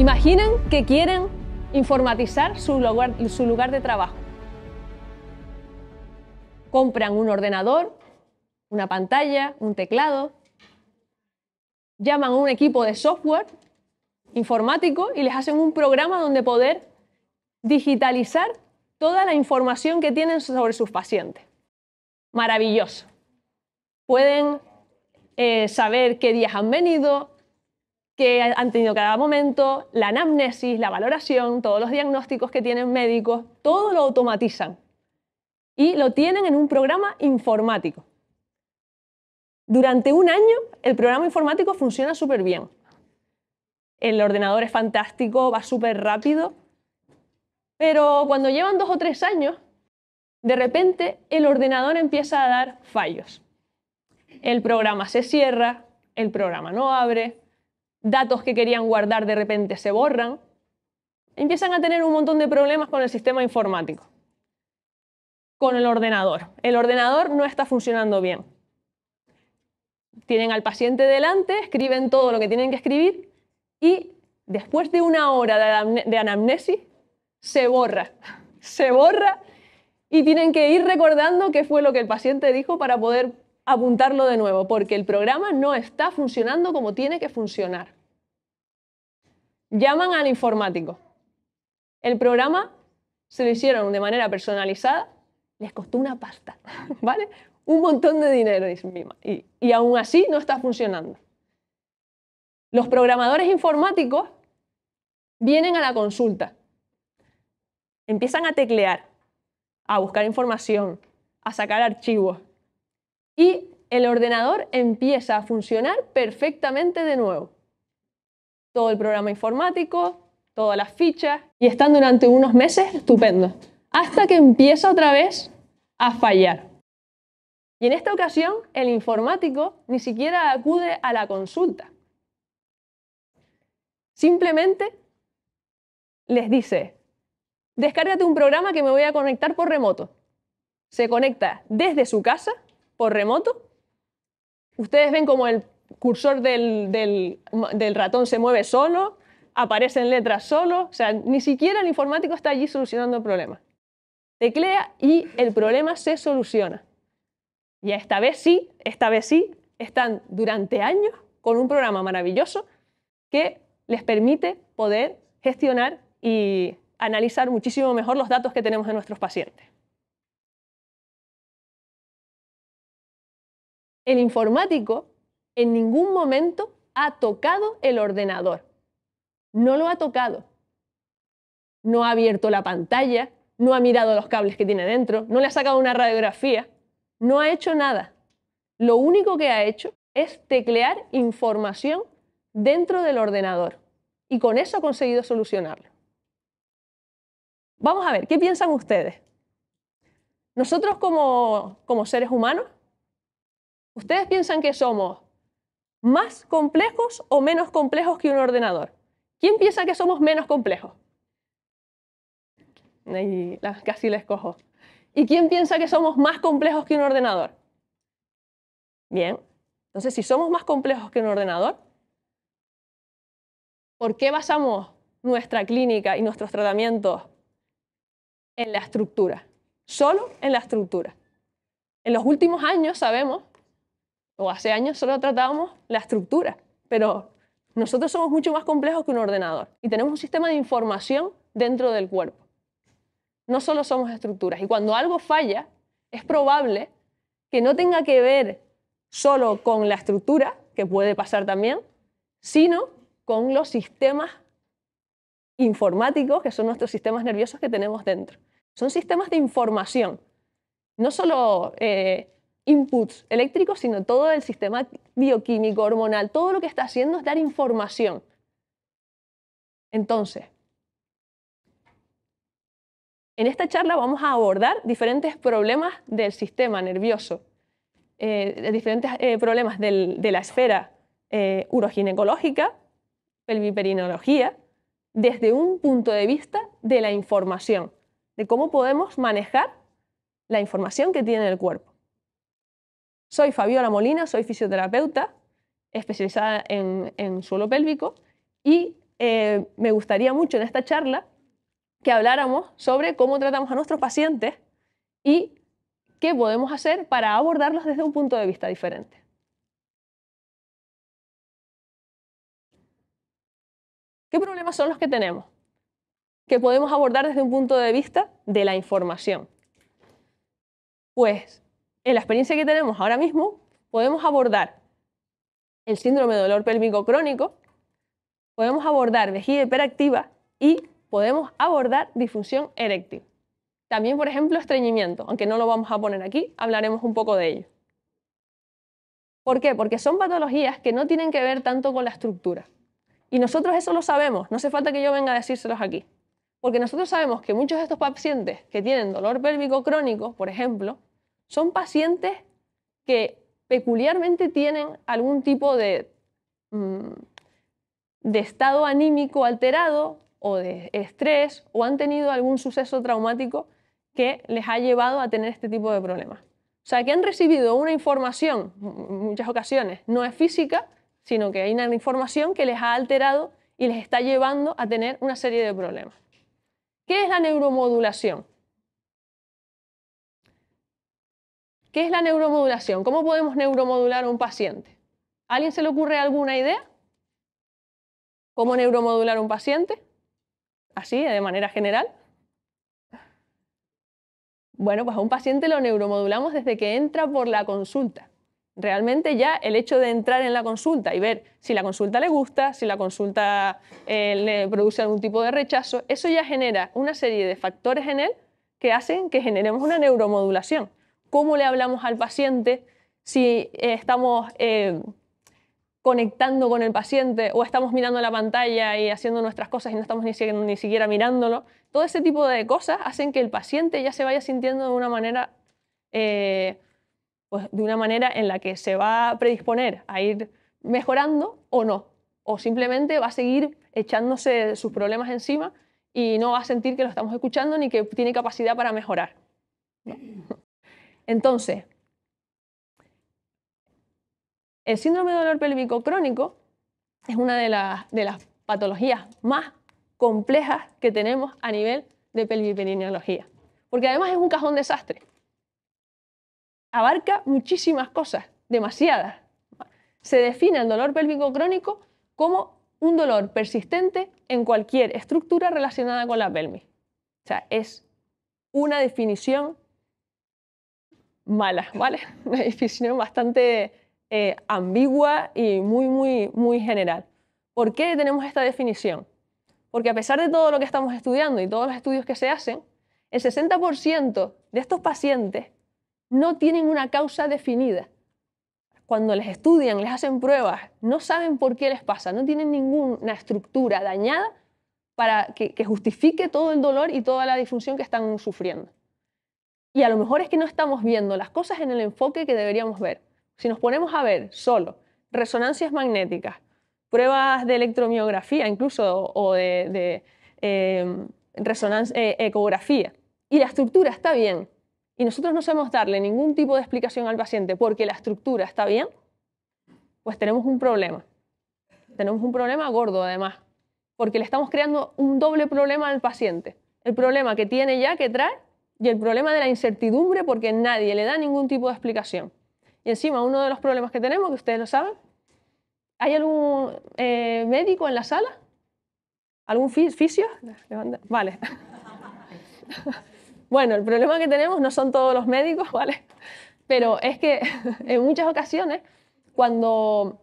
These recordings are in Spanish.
Imaginen que quieren informatizar su lugar, de trabajo. Compran un ordenador, una pantalla, un teclado, llaman a un equipo de software informático y les hacen un programa donde poder digitalizar toda la información que tienen sobre sus pacientes. Maravilloso. Pueden eh, saber qué días han venido, que han tenido cada momento, la anamnesis, la valoración, todos los diagnósticos que tienen médicos, todo lo automatizan y lo tienen en un programa informático. Durante un año el programa informático funciona súper bien. El ordenador es fantástico, va súper rápido, pero cuando llevan dos o tres años, de repente el ordenador empieza a dar fallos. El programa se cierra, el programa no abre, datos que querían guardar de repente se borran, empiezan a tener un montón de problemas con el sistema informático, con el ordenador. El ordenador no está funcionando bien. Tienen al paciente delante, escriben todo lo que tienen que escribir y después de una hora de anamnesis se borra, se borra y tienen que ir recordando qué fue lo que el paciente dijo para poder apuntarlo de nuevo, porque el programa no está funcionando como tiene que funcionar. Llaman al informático. El programa se lo hicieron de manera personalizada, les costó una pasta, ¿vale? Un montón de dinero, y aún así no está funcionando. Los programadores informáticos vienen a la consulta, empiezan a teclear, a buscar información, a sacar archivos, y el ordenador empieza a funcionar perfectamente de nuevo. Todo el programa informático, todas las fichas y están durante unos meses estupendo, hasta que empieza otra vez a fallar. Y en esta ocasión el informático ni siquiera acude a la consulta. Simplemente les dice, descárgate un programa que me voy a conectar por remoto. Se conecta desde su casa por remoto, ustedes ven como el cursor del, del ratón se mueve solo, aparecen letras solo, o sea, ni siquiera el informático está allí solucionando el problema. Teclea y el problema se soluciona. Y esta vez sí, esta vez sí, están durante años con un programa maravilloso que les permite poder gestionar y analizar muchísimo mejor los datos que tenemos de nuestros pacientes. el informático en ningún momento ha tocado el ordenador. No lo ha tocado. No ha abierto la pantalla, no ha mirado los cables que tiene dentro, no le ha sacado una radiografía, no ha hecho nada. Lo único que ha hecho es teclear información dentro del ordenador y con eso ha conseguido solucionarlo. Vamos a ver, ¿qué piensan ustedes? Nosotros como, como seres humanos ¿Ustedes piensan que somos más complejos o menos complejos que un ordenador? ¿Quién piensa que somos menos complejos? casi les cojo. ¿Y quién piensa que somos más complejos que un ordenador? Bien. Entonces, si somos más complejos que un ordenador, ¿por qué basamos nuestra clínica y nuestros tratamientos en la estructura? Solo en la estructura. En los últimos años sabemos o hace años solo tratábamos la estructura, pero nosotros somos mucho más complejos que un ordenador y tenemos un sistema de información dentro del cuerpo. No solo somos estructuras. Y cuando algo falla, es probable que no tenga que ver solo con la estructura, que puede pasar también, sino con los sistemas informáticos, que son nuestros sistemas nerviosos que tenemos dentro. Son sistemas de información. No solo eh, inputs eléctricos, sino todo el sistema bioquímico, hormonal, todo lo que está haciendo es dar información. Entonces, en esta charla vamos a abordar diferentes problemas del sistema nervioso, eh, diferentes eh, problemas de la esfera eh, uroginecológica, pelviperinología, desde un punto de vista de la información, de cómo podemos manejar la información que tiene el cuerpo. Soy Fabiola Molina, soy fisioterapeuta especializada en, suelo pélvico y eh, me gustaría mucho en esta charla que habláramos sobre cómo tratamos a nuestros pacientes y qué podemos hacer para abordarlos desde un punto de vista diferente. ¿Qué problemas son los que tenemos? Que podemos abordar desde un punto de vista de la información. Pues en la experiencia que tenemos ahora mismo, podemos abordar el síndrome de dolor pélvico crónico, podemos abordar vejiga hiperactiva y podemos abordar disfunción eréctil. También, por ejemplo, estreñimiento, aunque no lo vamos a poner aquí, hablaremos un poco de ello. ¿Por qué? Porque son patologías que no tienen que ver tanto con la estructura. Y nosotros eso lo sabemos, no hace falta que yo venga a decírselos aquí. Porque nosotros sabemos que muchos de estos pacientes que tienen dolor pélvico crónico, por ejemplo, son pacientes que peculiarmente tienen algún tipo de, mm, de estado anímico alterado o de estrés o han tenido algún suceso traumático que les ha llevado a tener este tipo de problemas. O sea, que han recibido una información, en muchas ocasiones no es física, sino que hay una información que les ha alterado y les está llevando a tener una serie de problemas. ¿Qué es la neuromodulación? ¿Qué es la neuromodulación? ¿Cómo podemos neuromodular a un paciente? ¿A alguien se le ocurre alguna idea? ¿Cómo neuromodular a un paciente? Así, de manera general. Bueno, pues a un paciente lo neuromodulamos desde que entra por la consulta. Realmente ya el hecho de entrar en la consulta y ver si la consulta le gusta, si la consulta eh, le produce algún tipo de rechazo, eso ya genera una serie de factores en él que hacen que generemos una neuromodulación cómo le hablamos al paciente, si eh, estamos eh, conectando con el paciente o estamos mirando la pantalla y haciendo nuestras cosas y no estamos ni, siquiera mirándolo. Todo ese tipo de cosas hacen que el paciente ya se vaya sintiendo de una manera, eh, pues de una manera en la que se va a predisponer a ir mejorando o no, o simplemente va a seguir echándose sus problemas encima y no va a sentir que lo estamos escuchando ni que tiene capacidad para mejorar. Entonces, el síndrome de dolor pélvico crónico es una de las, patologías más complejas que tenemos a nivel de pelviperineología, porque además es un cajón desastre. Abarca muchísimas cosas, demasiadas. Se define el dolor pélvico crónico como un dolor persistente en cualquier estructura relacionada con la pelvis. O sea, es una definición mala, ¿vale? Una definición bastante eh, ambigua y muy, muy, muy general. ¿Por qué tenemos esta definición? Porque a pesar de todo lo que estamos estudiando y todos los estudios que se hacen, el 60% de estos pacientes no tienen una causa definida. Cuando les estudian, les hacen pruebas, no saben por qué les pasa, no tienen ninguna estructura dañada para que justifique todo el dolor y toda la disfunción que están sufriendo. Y a lo mejor es que no estamos viendo las cosas en el enfoque que deberíamos ver. Si nos ponemos a ver solo resonancias magnéticas, pruebas de electromiografía incluso o de, em, eh, ecografía, y la estructura está bien, y nosotros no sabemos darle ningún tipo de explicación al paciente porque la estructura está bien, pues tenemos un problema. Tenemos un problema gordo además, porque le estamos creando un doble problema al paciente. El problema que tiene ya, que trae, y el problema de la incertidumbre porque nadie le da ningún tipo de explicación. Y encima, uno de los problemas que tenemos, que ustedes lo saben, ¿hay algún eh, médico en la sala? ¿Algún fisio? Vale. bueno, el problema que tenemos no son todos los médicos, ¿vale? Pero es que en muchas ocasiones, cuando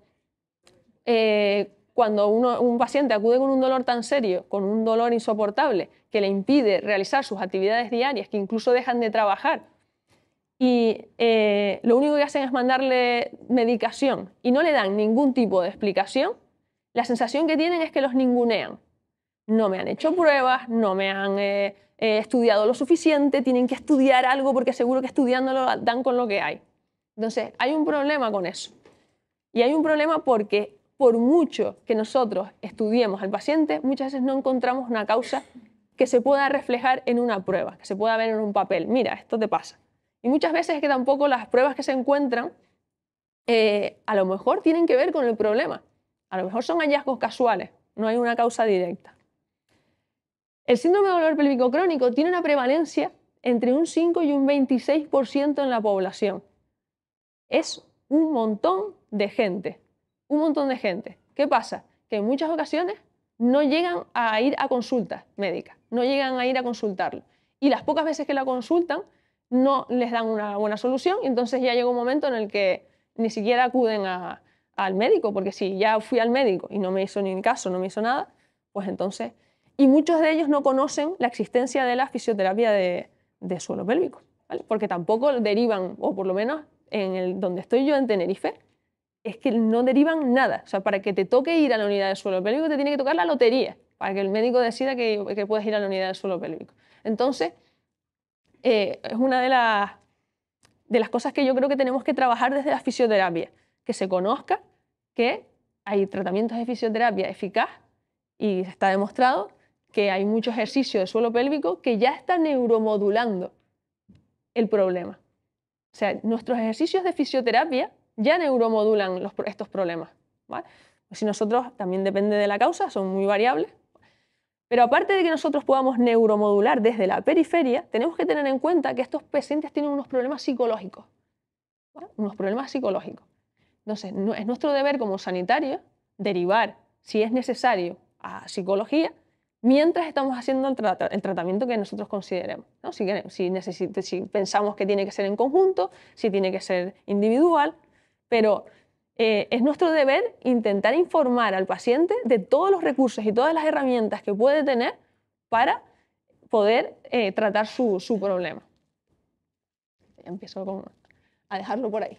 eh, cuando uno, un paciente acude con un dolor tan serio, con un dolor insoportable, que le impide realizar sus actividades diarias, que incluso dejan de trabajar, y eh, lo único que hacen es mandarle medicación y no le dan ningún tipo de explicación, la sensación que tienen es que los ningunean. No me han hecho pruebas, no me han eh, eh, estudiado lo suficiente, tienen que estudiar algo porque seguro que estudiándolo dan con lo que hay. Entonces, hay un problema con eso. Y hay un problema porque por mucho que nosotros estudiemos al paciente, muchas veces no encontramos una causa que se pueda reflejar en una prueba, que se pueda ver en un papel. Mira, esto te pasa. Y muchas veces es que tampoco las pruebas que se encuentran eh, a lo mejor tienen que ver con el problema. A lo mejor son hallazgos casuales, no hay una causa directa. El síndrome de dolor pélvico crónico tiene una prevalencia entre un 5 y un 26% en la población. Es un montón de gente un montón de gente. ¿Qué pasa? Que en muchas ocasiones no llegan a ir a consulta médica, no llegan a ir a consultarlo. Y las pocas veces que la consultan no les dan una buena solución y entonces ya llega un momento en el que ni siquiera acuden al médico, porque si ya fui al médico y no me hizo ni caso, no me hizo nada, pues entonces... Y muchos de ellos no conocen la existencia de la fisioterapia de, de suelo pélvico, porque tampoco derivan, o por lo menos en el, donde estoy yo en Tenerife, es que no derivan nada. O sea, para que te toque ir a la unidad de suelo pélvico, te tiene que tocar la lotería, para que el médico decida que, que puedes ir a la unidad de suelo pélvico. Entonces, eh, es una de las, de las cosas que yo creo que tenemos que trabajar desde la fisioterapia, que se conozca que hay tratamientos de fisioterapia eficaz y está demostrado que hay mucho ejercicio de suelo pélvico que ya está neuromodulando el problema. O sea, nuestros ejercicios de fisioterapia ya neuromodulan estos problemas. Si nosotros, también depende de la causa, son muy variables. Pero aparte de que nosotros podamos neuromodular desde la periferia, tenemos que tener en cuenta que estos pacientes tienen unos problemas psicológicos. Unos problemas psicológicos. Entonces, es nuestro deber como sanitario derivar, si es necesario, a psicología mientras estamos haciendo el, tratamiento que nosotros consideremos. Si, si pensamos que tiene que ser en conjunto, si tiene que ser individual, pero eh, es nuestro deber intentar informar al paciente de todos los recursos y todas las herramientas que puede tener para poder eh, tratar su, su problema. Empiezo a dejarlo por ahí.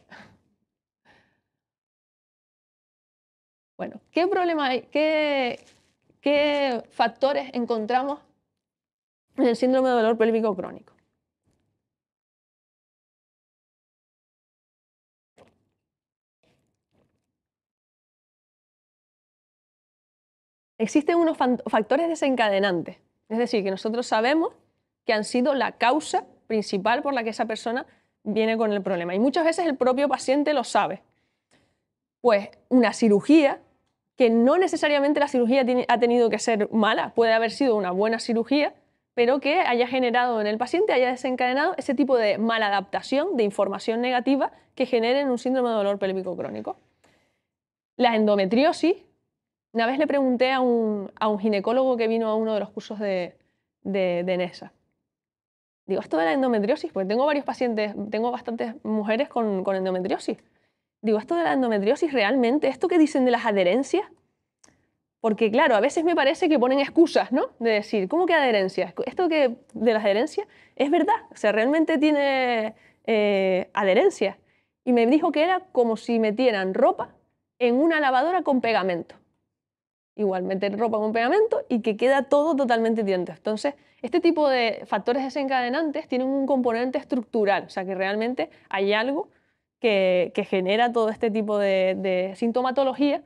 Bueno, problema ¿Qué, ¿Qué factores encontramos en el síndrome de dolor pélvico crónico? existen unos factores desencadenantes, es decir, que nosotros sabemos que han sido la causa principal por la que esa persona viene con el problema. Y muchas veces el propio paciente lo sabe. Pues una cirugía, que no necesariamente la cirugía ha tenido que ser mala, puede haber sido una buena cirugía, pero que haya generado en el paciente, haya desencadenado ese tipo de mala adaptación, de información negativa que generen un síndrome de dolor pélvico crónico. La endometriosis una vez le pregunté a un, ginecólogo que vino a uno de los cursos de, de, NESA. Digo, esto de la endometriosis, pues tengo varios pacientes, tengo bastantes mujeres con, endometriosis. Digo, esto de la endometriosis, realmente, esto que dicen de las adherencias, porque claro, a veces me parece que ponen excusas, ¿no? De decir, ¿cómo que adherencias? Esto que de las adherencias es verdad, o sea, realmente tiene eh, adherencias. Y me dijo que era como si metieran ropa en una lavadora con pegamento igual meter ropa con pegamento y que queda todo totalmente tierno. Entonces, este tipo de factores desencadenantes tienen un componente estructural, o sea que realmente hay algo que, genera todo este tipo de, sintomatología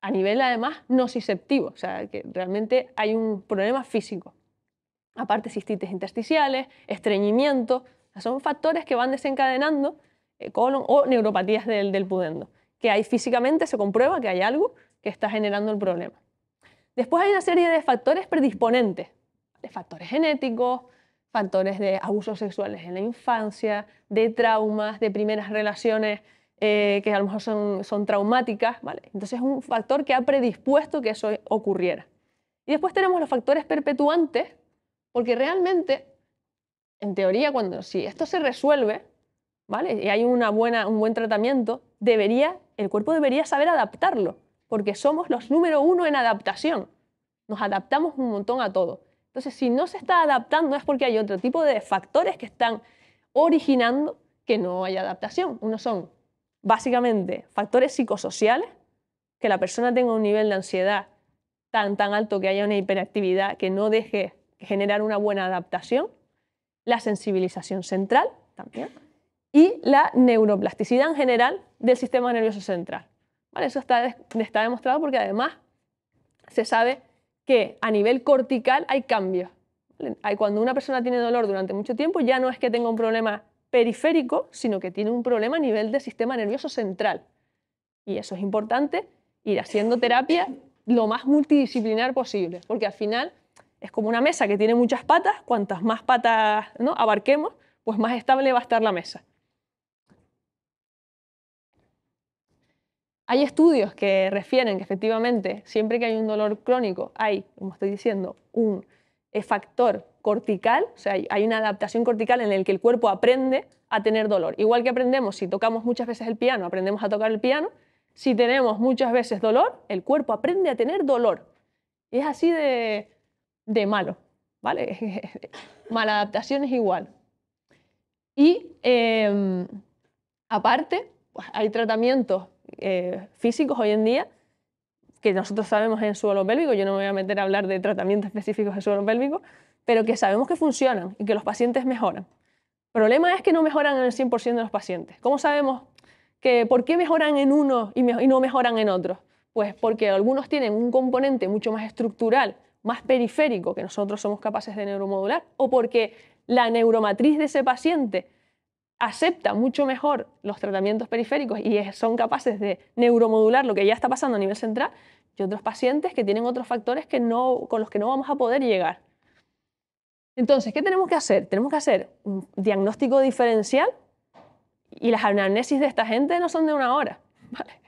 a nivel además nociceptivo, o sea que realmente hay un problema físico. Aparte, cistitis intersticiales, estreñimiento, son factores que van desencadenando eh, colon o neuropatías del, del pudendo, que ahí físicamente se comprueba que hay algo que está generando el problema. Después hay una serie de factores predisponentes, de factores genéticos, factores de abusos sexuales en la infancia, de traumas, de primeras relaciones eh, que a lo mejor son, son traumáticas. ¿vale? Entonces es un factor que ha predispuesto que eso ocurriera. Y después tenemos los factores perpetuantes, porque realmente, en teoría, cuando si esto se resuelve, ¿vale? Y hay una buena, un buen tratamiento, debería, el cuerpo debería saber adaptarlo porque somos los número uno en adaptación. Nos adaptamos un montón a todo. Entonces, si no se está adaptando es porque hay otro tipo de factores que están originando que no haya adaptación. Uno son básicamente factores psicosociales, que la persona tenga un nivel de ansiedad tan, tan alto que haya una hiperactividad que no deje generar una buena adaptación, la sensibilización central también y la neuroplasticidad en general del sistema nervioso central. Eso está, demostrado porque además se sabe que a nivel cortical hay cambios. Cuando una persona tiene dolor durante mucho tiempo, ya no es que tenga un problema periférico, sino que tiene un problema a nivel del sistema nervioso central. Y eso es importante, ir haciendo terapia lo más multidisciplinar posible, porque al final es como una mesa que tiene muchas patas, cuantas más patas ¿no? abarquemos, pues más estable va a estar la mesa. Hay estudios que refieren que efectivamente siempre que hay un dolor crónico hay, como estoy diciendo, un eh, factor cortical, o sea, hay una adaptación cortical en el que el cuerpo aprende a tener dolor. Igual que aprendemos si tocamos muchas veces el piano, aprendemos a tocar el piano, si tenemos muchas veces dolor, el cuerpo aprende a tener dolor. Y es así de, malo, ¿vale? Mala adaptación es igual. Y em, aparte, pues, hay tratamientos eh, físicos hoy en día que nosotros sabemos en suelo pélvico, yo no me voy a meter a hablar de tratamientos específicos en suelo pélvico, pero que sabemos que funcionan y que los pacientes mejoran. El problema es que no mejoran en el 100% de los pacientes. ¿Cómo sabemos que por qué mejoran en unos y no mejoran en otros? Pues porque algunos tienen un componente mucho más estructural, más periférico, que nosotros somos capaces de neuromodular, o porque la neuromatriz de ese paciente acepta mucho mejor los tratamientos periféricos y son capaces de neuromodular lo que ya está pasando a nivel central, y otros pacientes que tienen otros factores que no, con los que no vamos a poder llegar. Entonces, ¿qué tenemos que hacer? Tenemos que hacer un diagnóstico diferencial y las anamnesis de esta gente no son de una hora.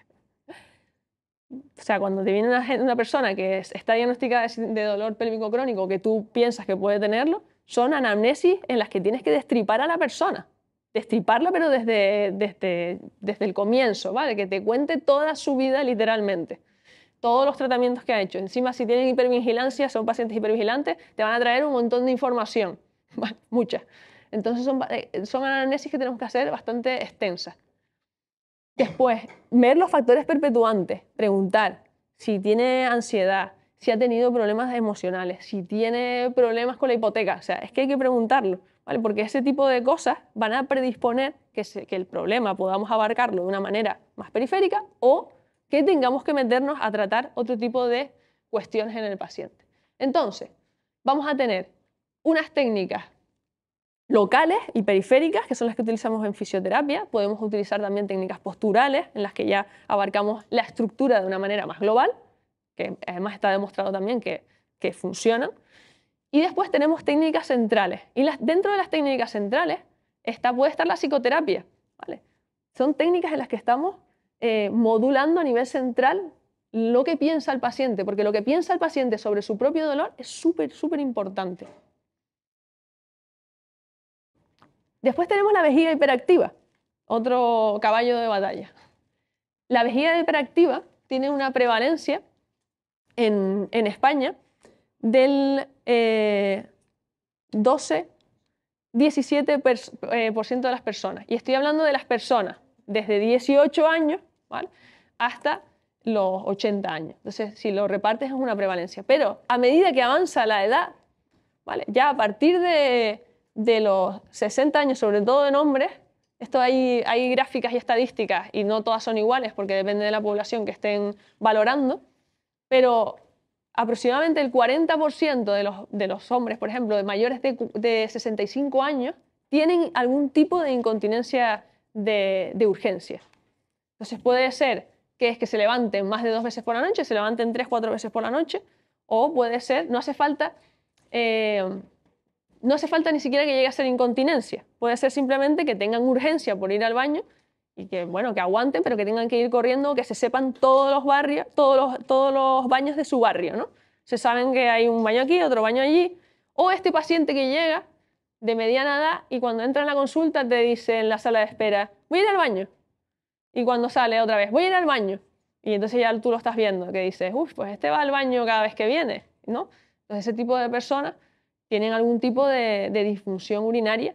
O sea, cuando te viene una, persona que está diagnosticada de dolor pélvico crónico, que tú piensas que puede tenerlo, son anamnesis en las que tienes que destripar a la persona destriparla, pero desde, desde, desde el comienzo, ¿vale? Que te cuente toda su vida literalmente. Todos los tratamientos que ha hecho. Encima, si tienen hipervigilancia, son pacientes hipervigilantes, te van a traer un montón de información, ¿vale? mucha. Entonces, son, eh, son análisis que tenemos que hacer bastante extensas. Después, ver los factores perpetuantes, preguntar si tiene ansiedad, si ha tenido problemas emocionales, si tiene problemas con la hipoteca. O sea, es que hay que preguntarlo. Porque ese tipo de cosas van a predisponer que, el problema podamos abarcarlo de una manera más periférica o que tengamos que meternos a tratar otro tipo de cuestiones en el paciente. Entonces, vamos a tener unas técnicas locales y periféricas, que son las que utilizamos en fisioterapia. Podemos utilizar también técnicas posturales, en las que ya abarcamos la estructura de una manera más global, que además está demostrado también que, que funcionan. Y después tenemos técnicas centrales. Y dentro de las técnicas centrales está, puede estar la psicoterapia. ¿vale? Son técnicas en las que estamos eh, modulando a nivel central lo que piensa el paciente, porque lo que piensa el paciente sobre su propio dolor es súper, súper importante. Después tenemos la vejiga hiperactiva, otro caballo de batalla. La vejiga hiperactiva tiene una prevalencia en, en España del 12, eh, 17% eh, de las personas. Y estoy hablando de las personas desde 18 años hasta los 80 años. Entonces, si lo repartes es una prevalencia. Pero a medida que avanza la edad, ¿vale? ya a partir de, los 60 años, sobre todo en hombres, esto hay, hay, gráficas y estadísticas y no todas son iguales porque depende de la población que estén valorando, pero aproximadamente el 40% de los, de hombres, por ejemplo, de mayores de, 65 años, tienen algún tipo de incontinencia de, urgencia. Entonces puede ser que es que se levanten más de dos veces por la noche, se levanten tres, cuatro veces por la noche, o puede ser, no hace falta, eh, no hace falta ni siquiera que llegue a ser incontinencia, puede ser simplemente que tengan urgencia por ir al baño y que, bueno, que aguanten, pero que tengan que ir corriendo, que se sepan todos los barrios, todos los, todos los baños de su barrio, ¿no? Se saben que hay un baño aquí, otro baño allí. O este paciente que llega de mediana edad y cuando entra en la consulta te dice en la sala de espera, voy a ir al baño. Y cuando sale otra vez, voy a ir al baño. Y entonces ya tú lo estás viendo, que dices, uff, pues este va al baño cada vez que viene, ¿no? Entonces ese tipo de personas tienen algún tipo de disfunción urinaria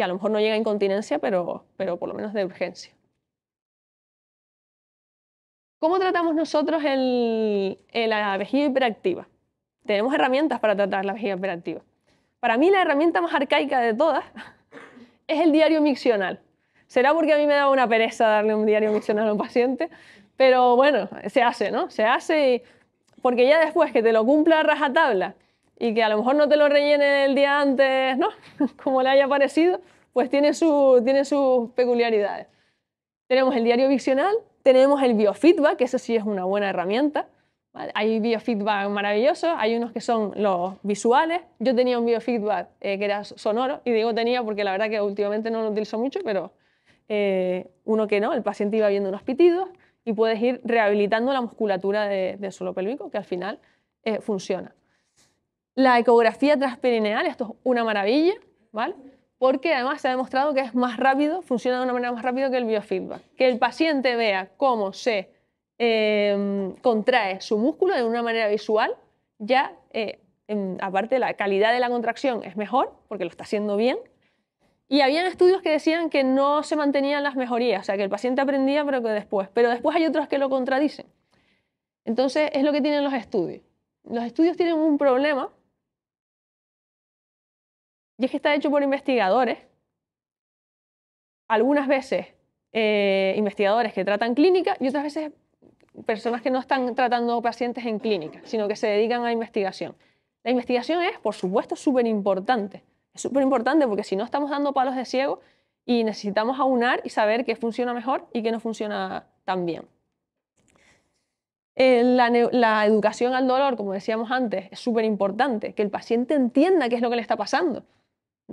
que a lo mejor no llega a incontinencia, pero, pero por lo menos de urgencia. ¿Cómo tratamos nosotros la vejiga hiperactiva? Tenemos herramientas para tratar la vejiga hiperactiva. Para mí la herramienta más arcaica de todas es el diario miccional. Será porque a mí me da una pereza darle un diario miccional a un paciente, pero bueno, se hace, ¿no? Se hace porque ya después que te lo cumpla a rajatabla y que a lo mejor no te lo rellene el día antes, ¿no? Como le haya parecido, pues tiene, su, tiene sus peculiaridades. Tenemos el diario visional, tenemos el biofeedback, que eso sí es una buena herramienta. Hay biofeedback maravilloso, hay unos que son los visuales. Yo tenía un biofeedback eh, que era sonoro, y digo tenía porque la verdad que últimamente no lo utilizo mucho, pero eh, uno que no, el paciente iba viendo unos pitidos y puedes ir rehabilitando la musculatura de, del suelo pélvico, que al final eh, funciona. La ecografía transperineal, esto es una maravilla, ¿vale? Porque además se ha demostrado que es más rápido, funciona de una manera más rápida que el biofeedback. Que el paciente vea cómo se em, contrae su músculo de una manera visual, ya eh, aparte la calidad de la contracción es mejor, porque lo está haciendo bien, y habían estudios que decían que no se mantenían las mejorías, o sea, que el paciente aprendía, pero que después. Pero después hay otros que lo contradicen. Entonces, es lo que tienen los estudios. Los estudios tienen un problema y es que está hecho por investigadores, algunas veces eh, investigadores que tratan clínica y otras veces personas que no están tratando pacientes en clínica, sino que se dedican a investigación. La investigación es, por supuesto, súper importante. Es súper importante porque si no estamos dando palos de ciego y necesitamos aunar y saber qué funciona mejor y qué no funciona tan bien. Eh, la, educación al dolor, como decíamos antes, es súper importante, que el paciente entienda qué es lo que le está pasando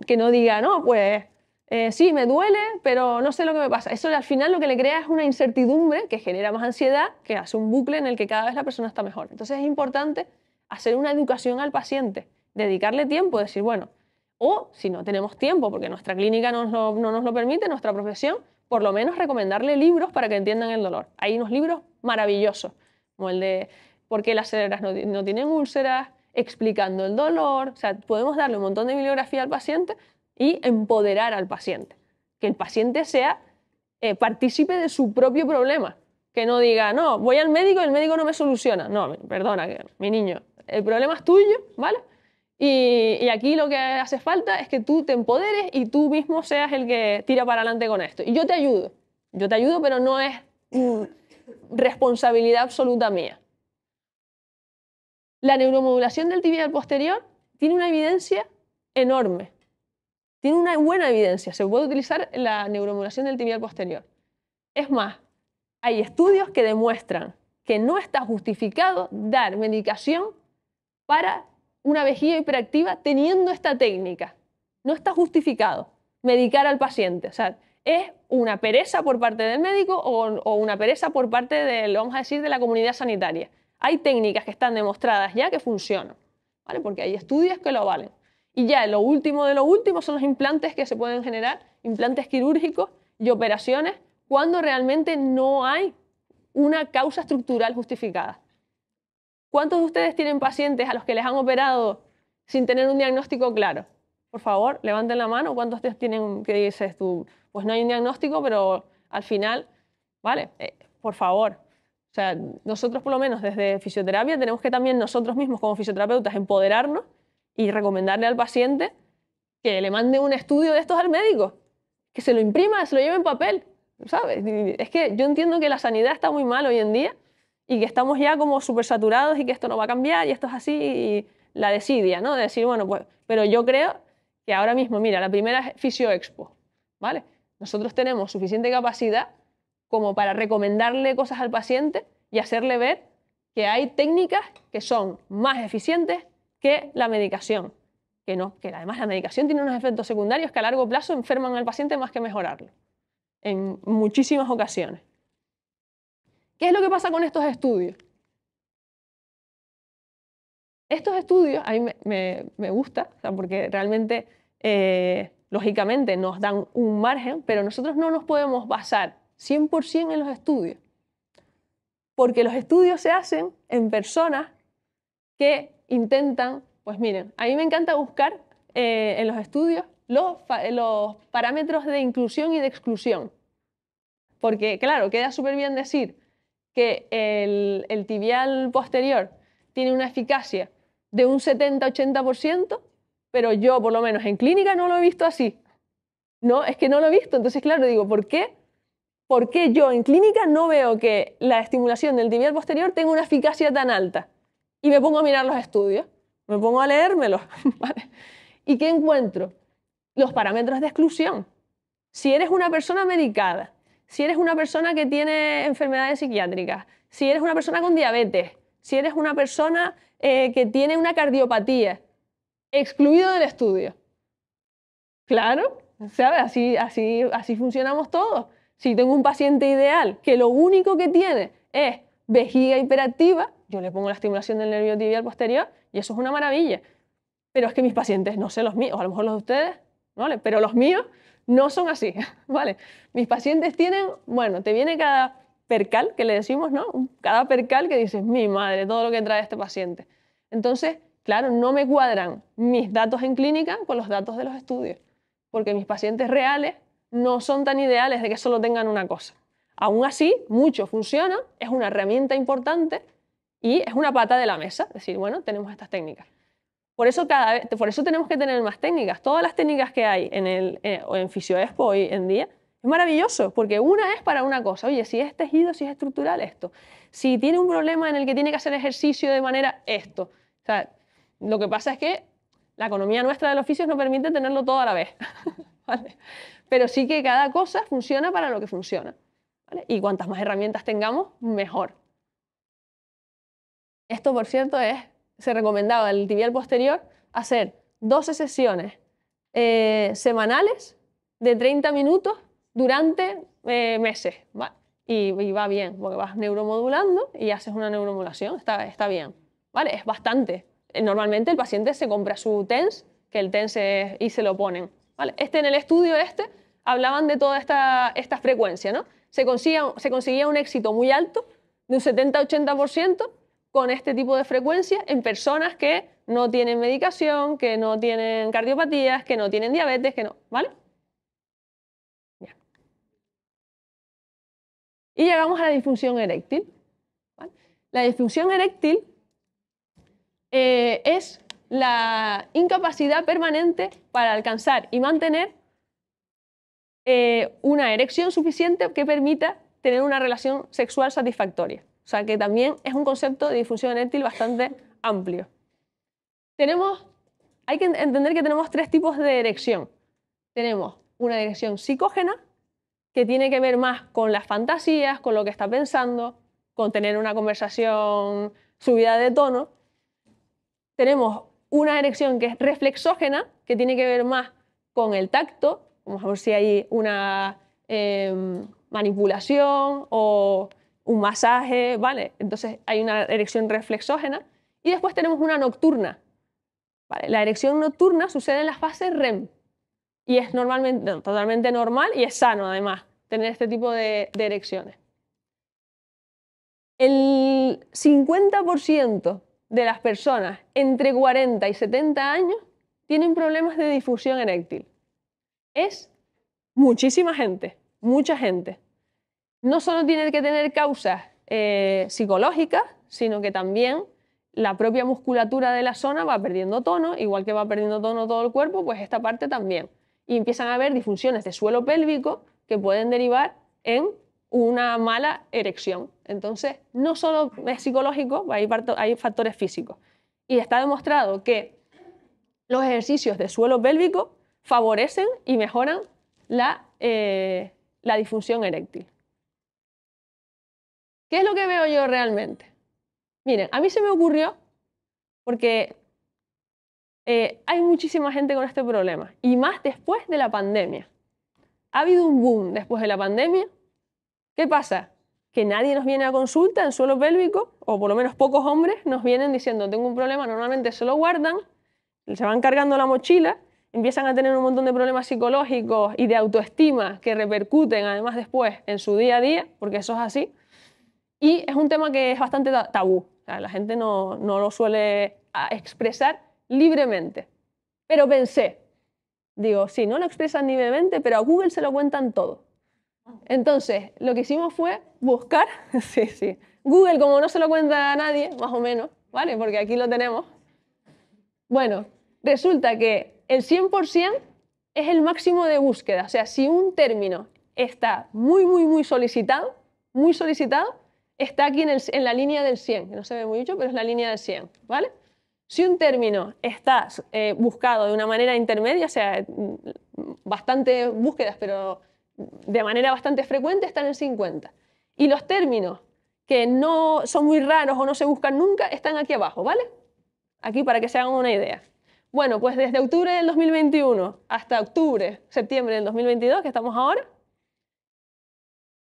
que no diga, no, pues eh, sí, me duele, pero no sé lo que me pasa. Eso al final lo que le crea es una incertidumbre que genera más ansiedad, que hace un bucle en el que cada vez la persona está mejor. Entonces es importante hacer una educación al paciente, dedicarle tiempo, decir, bueno, o si no tenemos tiempo, porque nuestra clínica no, nos lo permite, nuestra profesión, por lo menos recomendarle libros para que entiendan el dolor. Hay unos libros maravillosos, como el de por qué las células no, no tienen úlceras, explicando el dolor, o sea, podemos darle un montón de bibliografía al paciente y empoderar al paciente, que el paciente sea eh, partícipe de su propio problema, que no diga, no, voy al médico y el médico no me soluciona, no, perdona, mi niño, el problema es tuyo, ¿vale? Y, aquí lo que hace falta es que tú te empoderes y tú mismo seas el que tira para adelante con esto. Y yo te ayudo, yo te ayudo, pero no es mm, responsabilidad absoluta mía. La neuromodulación del tibial posterior tiene una evidencia enorme. Tiene una buena evidencia. Se puede utilizar la neuromodulación del tibial posterior. Es más, hay estudios que demuestran que no está justificado dar medicación para una vejiga hiperactiva teniendo esta técnica. No está justificado medicar al paciente. O sea, es una pereza por parte del médico o, una pereza por parte, de, lo vamos a decir, de la comunidad sanitaria. Hay técnicas que están demostradas ya que funcionan, ¿vale? Porque hay estudios que lo valen. Y ya lo último de lo último son los implantes que se pueden generar, implantes quirúrgicos y operaciones cuando realmente no hay una causa estructural justificada. ¿Cuántos de ustedes tienen pacientes a los que les han operado sin tener un diagnóstico claro? Por favor, levanten la mano. ¿Cuántos de ustedes tienen que dices tú? Pues no hay un diagnóstico, pero al final, vale, eh, por favor, o sea, nosotros por lo menos desde fisioterapia tenemos que también nosotros mismos como fisioterapeutas empoderarnos y recomendarle al paciente que le mande un estudio de estos al médico, que se lo imprima, se lo lleve en papel, ¿sabes? Es que yo entiendo que la sanidad está muy mal hoy en día y que estamos ya como súper saturados y que esto no va a cambiar y esto es así y la desidia, ¿no? De decir, bueno, pues, pero yo creo que ahora mismo, mira, la primera es Fisio ¿vale? Nosotros tenemos suficiente capacidad como para recomendarle cosas al paciente y hacerle ver que hay técnicas que son más eficientes que la medicación. Que, que además la medicación tiene unos efectos secundarios que a largo plazo enferman al paciente más que mejorarlo, en muchísimas ocasiones. ¿Qué es lo que pasa con estos estudios? Estos estudios, a mí me, gustan, gusta, porque realmente, eh, lógicamente, nos dan un margen, pero nosotros no nos podemos basar 100% en los estudios. Porque los estudios se hacen en personas que intentan, pues miren, a mí me encanta buscar eh, en los estudios los, los parámetros de inclusión y de exclusión. Porque, claro, queda súper bien decir que el, el, tibial posterior tiene una eficacia de un 70-80%, pero yo, por lo menos en clínica, no lo he visto así. No, es que no lo he visto. Entonces, claro, digo, ¿por qué ¿por qué yo en clínica no veo que la estimulación del tibial posterior tenga una eficacia tan alta? Y me pongo a mirar los estudios, me pongo a leérmelos. ¿Y qué encuentro? Los parámetros de exclusión. Si eres una persona medicada, si eres una persona que tiene enfermedades psiquiátricas, si eres una persona con diabetes, si eres una persona eh, que tiene una cardiopatía, excluido del estudio. Claro, ¿sabes? Así, así, así funcionamos todos. Si tengo un paciente ideal que lo único que tiene es vejiga hiperactiva, yo le pongo la estimulación del nervio tibial posterior y eso es una maravilla. Pero es que mis pacientes, no sé los míos, a lo mejor los de ustedes, ¿vale? Pero los míos no son así, ¿vale? Mis pacientes tienen, bueno, te viene cada percal que le decimos, ¿no? Cada percal que dices, mi madre, todo lo que trae este paciente. Entonces, claro, no me cuadran mis datos en clínica con los datos de los estudios, porque mis pacientes reales no son tan ideales de que solo tengan una cosa. Aún así, mucho funciona, es una herramienta importante y es una pata de la mesa, es decir, bueno, tenemos estas técnicas. Por eso, cada vez, por eso tenemos que tener más técnicas. Todas las técnicas que hay en, el, eh, en, hoy en día es maravilloso, porque una es para una cosa. Oye, si este es tejido, si es estructural, esto. Si tiene un problema en el que tiene que hacer ejercicio de manera, esto. O sea, lo que pasa es que la economía nuestra del oficio nos no permite tenerlo todo a la vez. ¿Vale? pero sí que cada cosa funciona para lo que funciona. Y cuantas más herramientas tengamos, mejor. Esto, por cierto, es, se recomendaba el tibial posterior hacer 12 sesiones eh, semanales de 30 minutos durante eh, meses. Y, va bien, porque vas neuromodulando y haces una neuromodulación, está, bien. ¿vale? Es bastante. Eh, normalmente el paciente se compra su TENS, que el TENS y se lo ponen. Este en el estudio este hablaban de toda esta, frecuencia, ¿no? Se conseguía, un éxito muy alto, de un 70-80%, con este tipo de frecuencia en personas que no tienen medicación, que no tienen cardiopatías, que no tienen diabetes, que no, ¿vale? Y llegamos a la disfunción eréctil. La disfunción eréctil eh, es la incapacidad permanente para alcanzar y mantener eh, una erección suficiente que permita tener una relación sexual satisfactoria. O sea que también es un concepto de disfunción eréctil bastante amplio. Tenemos, hay que entender que tenemos tres tipos de erección. Tenemos una erección psicógena, que tiene que ver más con las fantasías, con lo que está pensando, con tener una conversación subida de tono. Tenemos una erección que es reflexógena, que tiene que ver más con el tacto, vamos a ver si hay una em, manipulación o un masaje, ¿vale? Entonces hay una erección reflexógena. Y después tenemos una nocturna. La erección nocturna sucede en la fase REM y es normalmente, totalmente normal y es sano además tener este tipo de erecciones. El 50% de las personas entre 40 y 70 años tienen problemas de difusión eréctil. Es muchísima gente, mucha gente. No solo tiene que tener causas eh, psicológicas, sino que también la propia musculatura de la zona va perdiendo tono, igual que va perdiendo tono todo el cuerpo, pues esta parte también. Y empiezan a haber difusiones de suelo pélvico que pueden derivar en una mala erección. Entonces, no solo es psicológico, hay, factores físicos. Y está demostrado que los ejercicios de suelo pélvico favorecen y mejoran la, eh, disfunción eréctil. ¿Qué es lo que veo yo realmente? Miren, a mí se me ocurrió, porque eh, hay muchísima gente con este problema, y más después de la pandemia. Ha habido un boom después de la pandemia ¿Qué pasa? Que nadie nos viene a consulta en suelo pélvico, o por lo menos pocos hombres nos vienen diciendo, tengo un problema, normalmente se lo guardan, se van cargando la mochila, empiezan a tener un montón de problemas psicológicos y de autoestima que repercuten además después en su día a día, porque eso es así. Y es un tema que es bastante tabú, la gente no, no lo suele expresar libremente. Pero pensé, digo, sí, no lo expresan libremente, pero a Google se lo cuentan todo. Entonces, lo que hicimos fue buscar, sí, sí, Google como no se lo cuenta a nadie, más o menos, ¿vale? Porque aquí lo tenemos. Bueno, resulta que el 100% es el máximo de búsqueda, o sea, si un término está muy, muy, muy solicitado, muy solicitado, está aquí en, la línea del 100, que no se ve muy mucho, pero es la línea del 100, ¿vale? Si un término está eh, buscado de una manera intermedia, o sea, mm, bastante búsquedas, pero de manera bastante frecuente están en 50. Y los términos que no son muy raros o no se buscan nunca están aquí abajo, ¿vale? Aquí para que se hagan una idea. Bueno, pues desde octubre del 2021 hasta octubre, septiembre del 2022, que estamos ahora,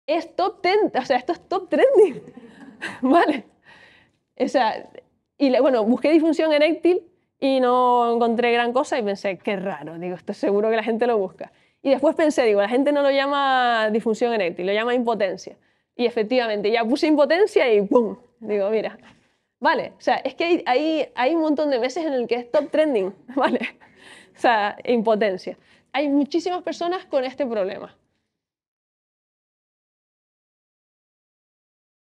es top o sea, esto es top trending, ¿vale? O sea, y bueno, busqué disfunción eréctil y no encontré gran cosa y pensé, qué raro, digo, esto seguro que la gente lo busca. Y después pensé, digo, la gente no lo llama disfunción eréctil, lo llama impotencia. Y efectivamente, ya puse impotencia y ¡pum! Digo, mira. Vale, o sea, es que hay, hay, hay un montón de meses en el que es top trending, ¿vale? O sea, impotencia. Hay muchísimas personas con este problema.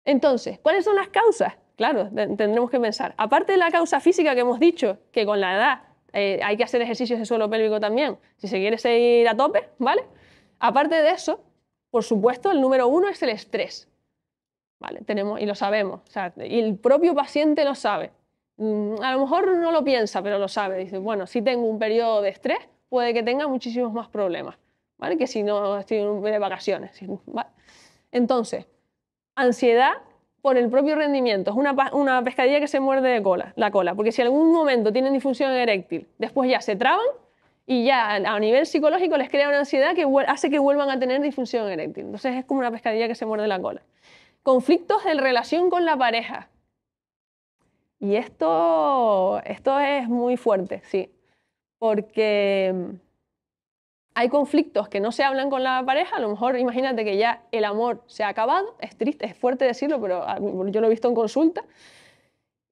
Entonces, ¿cuáles son las causas? Claro, tendremos que pensar. Aparte de la causa física que hemos dicho, que con la edad eh, hay que hacer ejercicios de suelo pélvico también, si se quiere seguir a tope, ¿vale? Aparte de eso, por supuesto, el número uno es el estrés, ¿vale? Tenemos, y lo sabemos, o sea, y el propio paciente lo sabe. Mm, a lo mejor no lo piensa, pero lo sabe. Dice, bueno, si tengo un periodo de estrés, puede que tenga muchísimos más problemas, ¿vale? Que si no estoy de vacaciones, ¿vale? Entonces, ansiedad por el propio rendimiento. Es una, una, pescadilla que se muerde de cola, la cola, porque si en algún momento tienen disfunción eréctil, después ya se traban y ya a nivel psicológico les crea una ansiedad que hace que vuelvan a tener disfunción eréctil. Entonces es como una pescadilla que se muerde la cola. Conflictos de relación con la pareja. Y esto, esto es muy fuerte, sí, porque hay conflictos que no se hablan con la pareja, a lo mejor imagínate que ya el amor se ha acabado, es triste, es fuerte decirlo, pero ah, yo lo he visto en consulta,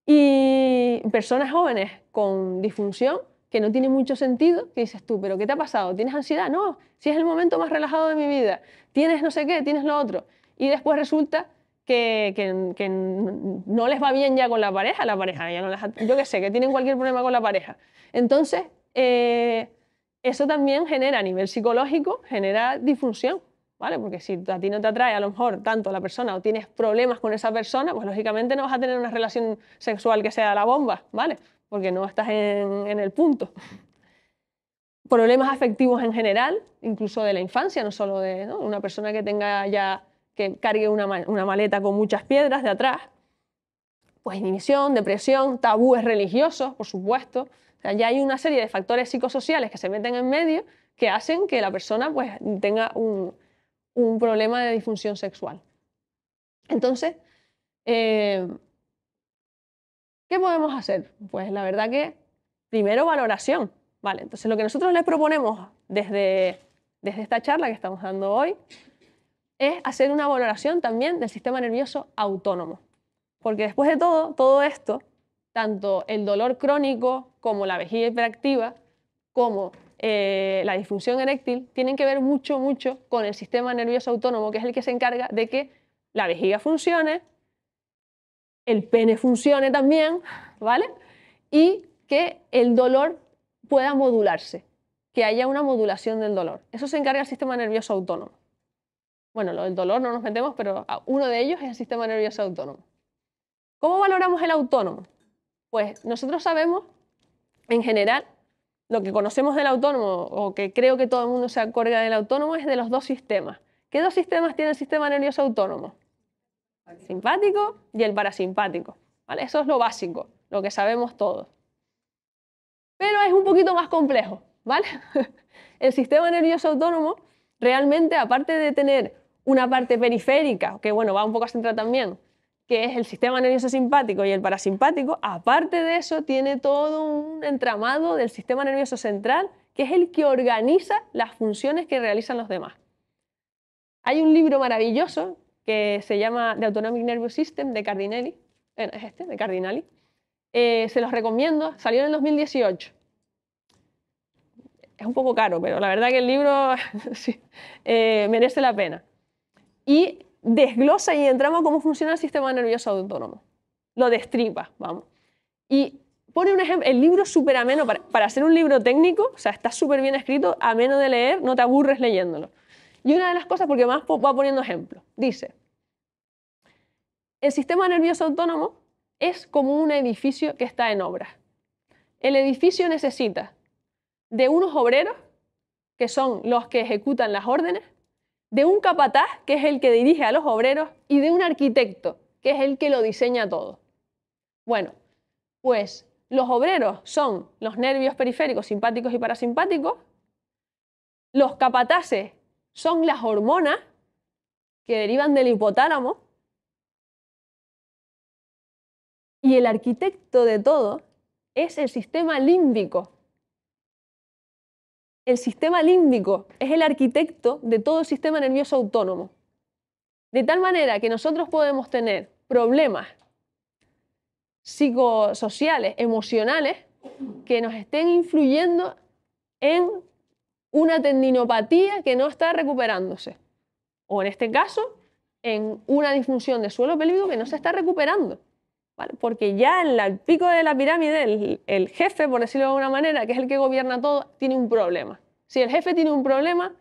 y personas jóvenes con disfunción que no tiene mucho sentido, que dices tú, pero ¿qué te ha pasado? ¿Tienes ansiedad? No, si es el momento más relajado de mi vida, tienes no sé qué, tienes lo otro, y después resulta que, no les va bien ya con la pareja, la pareja ya no les, yo qué sé, que tienen cualquier problema con la pareja. Entonces, eh, eso también genera a nivel psicológico, genera disfunción, ¿vale? Porque si a ti no te atrae a lo mejor tanto la persona o tienes problemas con esa persona, pues lógicamente no vas a tener una relación sexual que sea la bomba, ¿vale? Porque no estás en, el punto. Problemas afectivos en general, incluso de la infancia, no solo de una persona que tenga ya, que cargue una, una maleta con muchas piedras de atrás, pues inhibición, depresión, tabúes religiosos, por supuesto, ya hay una serie de factores psicosociales que se meten en medio que hacen que la persona pues, tenga un, problema de disfunción sexual. Entonces, eh, ¿qué podemos hacer? Pues la verdad que primero valoración. entonces lo que nosotros les proponemos desde, desde esta charla que estamos dando hoy es hacer una valoración también del sistema nervioso autónomo. Porque después de todo, todo esto, tanto el dolor crónico como la vejiga hiperactiva, como eh, la disfunción eréctil, tienen que ver mucho, mucho con el sistema nervioso autónomo, que es el que se encarga de que la vejiga funcione, el pene funcione también, ¿vale? Y que el dolor pueda modularse, que haya una modulación del dolor. Eso se encarga el sistema nervioso autónomo. Bueno, lo del dolor no nos metemos, pero uno de ellos es el sistema nervioso autónomo. ¿Cómo valoramos el autónomo? Pues nosotros sabemos en general, lo que conocemos del autónomo o que creo que todo el mundo se acuerda del autónomo es de los dos sistemas. ¿Qué dos sistemas tiene el sistema nervioso autónomo? simpático y el parasimpático. ¿vale? Eso es lo básico, lo que sabemos todos. Pero es un poquito más complejo. ¿vale? el sistema nervioso autónomo realmente, aparte de tener una parte periférica, que bueno, va un poco a centrar también, que es el sistema nervioso simpático y el parasimpático, aparte de eso tiene todo un entramado del sistema nervioso central, que es el que organiza las funciones que realizan los demás. Hay un libro maravilloso que se llama The Autonomic Nervous System de Cardinelli, bueno, es este, de Cardinelli, eh, se los recomiendo, salió en el 2018. Es un poco caro, pero la verdad que el libro eh, merece la pena. Y desglosa y entramos cómo funciona el sistema nervioso autónomo. Lo destripa, vamos. Y pone un ejemplo, el libro es súper ameno, para, para ser un libro técnico, o sea, está súper bien escrito, ameno de leer, no te aburres leyéndolo. Y una de las cosas, porque más va poniendo ejemplo dice, el sistema nervioso autónomo es como un edificio que está en obra. El edificio necesita de unos obreros, que son los que ejecutan las órdenes, de un capataz, que es el que dirige a los obreros, y de un arquitecto, que es el que lo diseña todo. Bueno, pues los obreros son los nervios periféricos simpáticos y parasimpáticos, los capataces son las hormonas que derivan del hipotálamo, y el arquitecto de todo es el sistema límbico, el sistema límbico es el arquitecto de todo el sistema nervioso autónomo. De tal manera que nosotros podemos tener problemas psicosociales, emocionales, que nos estén influyendo en una tendinopatía que no está recuperándose. O en este caso, en una disfunción de suelo pélvico que no se está recuperando porque ya en el pico de la pirámide, el, jefe, por decirlo de alguna manera, que es el que gobierna todo, tiene un problema. Si el jefe tiene un problema,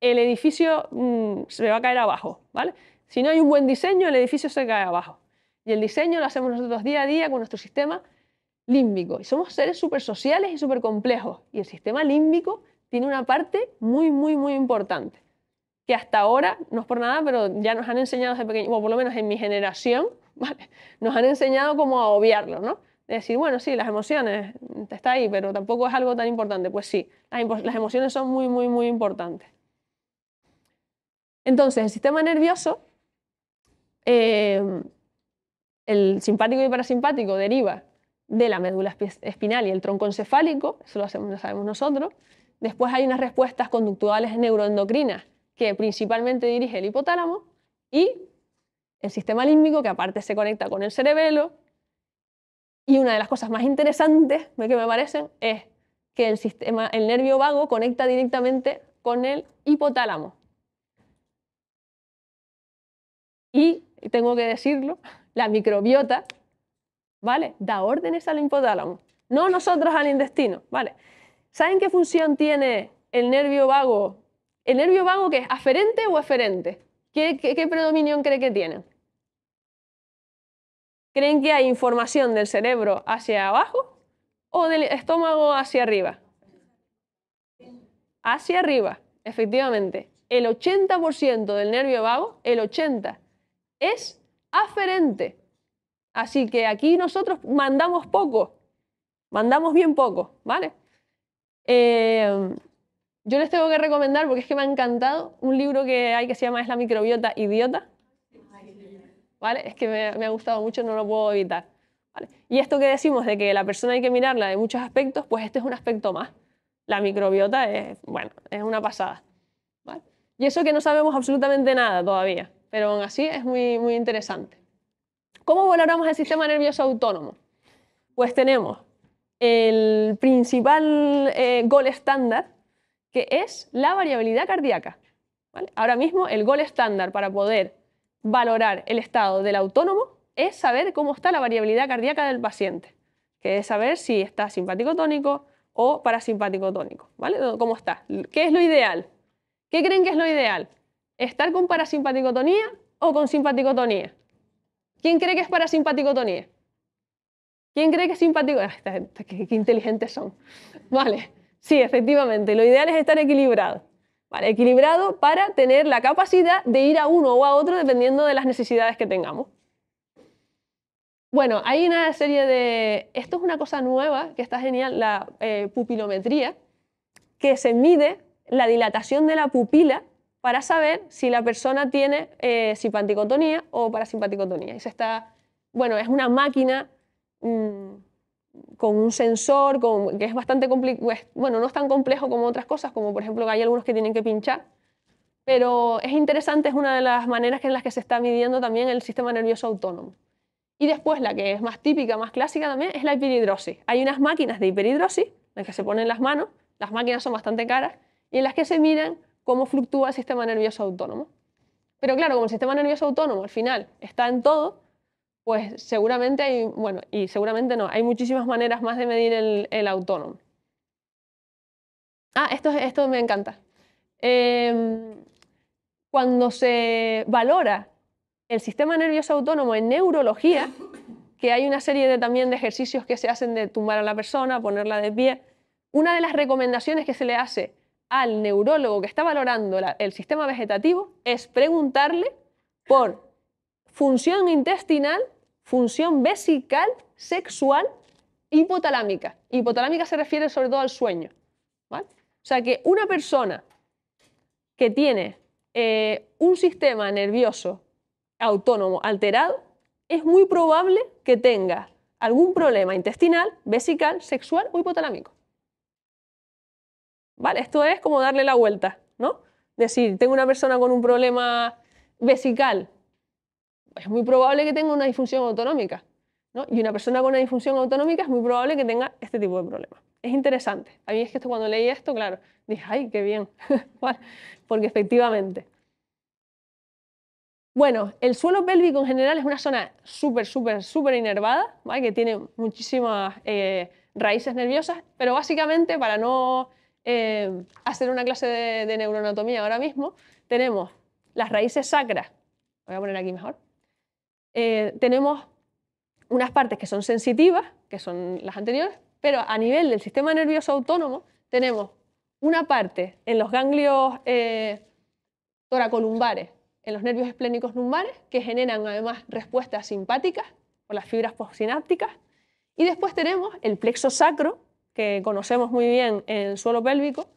el edificio mm, se va a caer abajo. ¿vale? Si no hay un buen diseño, el edificio se cae abajo. Y el diseño lo hacemos nosotros día a día con nuestro sistema límbico. Y somos seres súper sociales y súper complejos. Y el sistema límbico tiene una parte muy, muy, muy importante. Que hasta ahora, no es por nada, pero ya nos han enseñado desde pequeño, o por lo menos en mi generación, Nos han enseñado cómo a obviarlo, ¿no? De decir, bueno, sí, las emociones mm, está ahí, pero tampoco es algo tan importante. Pues sí, las emociones son muy, muy, muy importantes. Entonces, el sistema nervioso, em, el simpático y parasimpático deriva de la médula espinal y el tronco encefálico, eso lo, hacemos, lo sabemos nosotros. Después hay unas respuestas conductuales neuroendocrinas que principalmente dirige el hipotálamo y el sistema límbico, que aparte se conecta con el cerebelo. Y una de las cosas más interesantes que me parecen es que el, sistema, el nervio vago conecta directamente con el hipotálamo. Y, tengo que decirlo, la microbiota, ¿vale? Da órdenes al hipotálamo, no nosotros al intestino, ¿vale? ¿Saben qué función tiene el nervio vago? ¿El nervio vago que es aferente o eferente? ¿Qué, predominio cree que tienen? ¿Creen que hay información del cerebro hacia abajo o del estómago hacia arriba? Hacia arriba, efectivamente. El 80% del nervio vago, el 80%, es aferente. Así que aquí nosotros mandamos poco, mandamos bien poco, ¿vale? Eh, yo les tengo que recomendar, porque es que me ha encantado, un libro que hay que se llama Es la microbiota idiota. ¿Vale? Es que me, ha gustado mucho, no lo puedo evitar. Y esto que decimos de que la persona hay que mirarla de muchos aspectos, pues este es un aspecto más. La microbiota es, bueno, es una pasada. ¿Vale? Y eso que no sabemos absolutamente nada todavía, pero aún así es muy, muy interesante. ¿Cómo valoramos el sistema nervioso autónomo? Pues tenemos el principal eh, gol estándar, que es la variabilidad cardíaca. Ahora mismo el gol estándar para poder valorar el estado del autónomo es saber cómo está la variabilidad cardíaca del paciente, que es saber si está simpático tónico o parasimpático tónico, ¿vale? ¿Cómo está? ¿Qué es lo ideal? ¿Qué creen que es lo ideal? ¿Estar con parasimpaticotonía o con simpaticotonía? ¿Quién cree que es parasimpaticotonía? ¿Quién cree que es simpático? Ah, qué inteligentes son. Vale. Sí, efectivamente. Lo ideal es estar equilibrado. equilibrado para tener la capacidad de ir a uno o a otro dependiendo de las necesidades que tengamos. Bueno, hay una serie de... Esto es una cosa nueva que está genial, la eh, pupilometría, que se mide la dilatación de la pupila para saber si la persona tiene eh, simpaticotonía o parasimpaticotonía. Y se está... Bueno, es una máquina mm, con un sensor, que es bastante pues, bueno, no es tan complejo como otras cosas, como por ejemplo que hay algunos que tienen que pinchar, pero es interesante, es una de las maneras en las que se está midiendo también el sistema nervioso autónomo. Y después la que es más típica, más clásica también, es la hiperhidrosis. Hay unas máquinas de hiperhidrosis, en las que se ponen las manos, las máquinas son bastante caras, y en las que se miran cómo fluctúa el sistema nervioso autónomo. Pero claro, como el sistema nervioso autónomo al final está en todo, pues seguramente hay, bueno, y seguramente no, hay muchísimas maneras más de medir el, autónomo. Ah, esto, esto me encanta. Em, cuando se valora el sistema nervioso autónomo en neurología, que hay una serie de, también de ejercicios que se hacen de tumbar a la persona, ponerla de pie, una de las recomendaciones que se le hace al neurólogo que está valorando el sistema vegetativo es preguntarle por función intestinal función vesical sexual hipotalámica. Hipotalámica se refiere sobre todo al sueño. ¿vale? O sea que una persona que tiene eh, un sistema nervioso autónomo alterado, es muy probable que tenga algún problema intestinal, vesical, sexual o hipotalámico. ¿Vale? Esto es como darle la vuelta, ¿no? Decir, tengo una persona con un problema vesical es muy probable que tenga una disfunción autonómica. Y una persona con una disfunción autonómica es muy probable que tenga este tipo de problemas. Es interesante. A mí es que esto, cuando leí esto, claro, dije, ay, qué bien. porque efectivamente. Bueno, el suelo pélvico en general es una zona súper, súper, súper inervada, que tiene muchísimas eh, raíces nerviosas, pero básicamente para no eh, hacer una clase de, de neuroanatomía ahora mismo, tenemos las raíces sacras, voy a poner aquí mejor, eh, tenemos unas partes que son sensitivas, que son las anteriores, pero a nivel del sistema nervioso autónomo tenemos una parte en los ganglios eh, toracolumbares, en los nervios esplénicos lumbares, que generan además respuestas simpáticas por las fibras postsinápticas. Y después tenemos el plexo sacro, que conocemos muy bien en el suelo pélvico,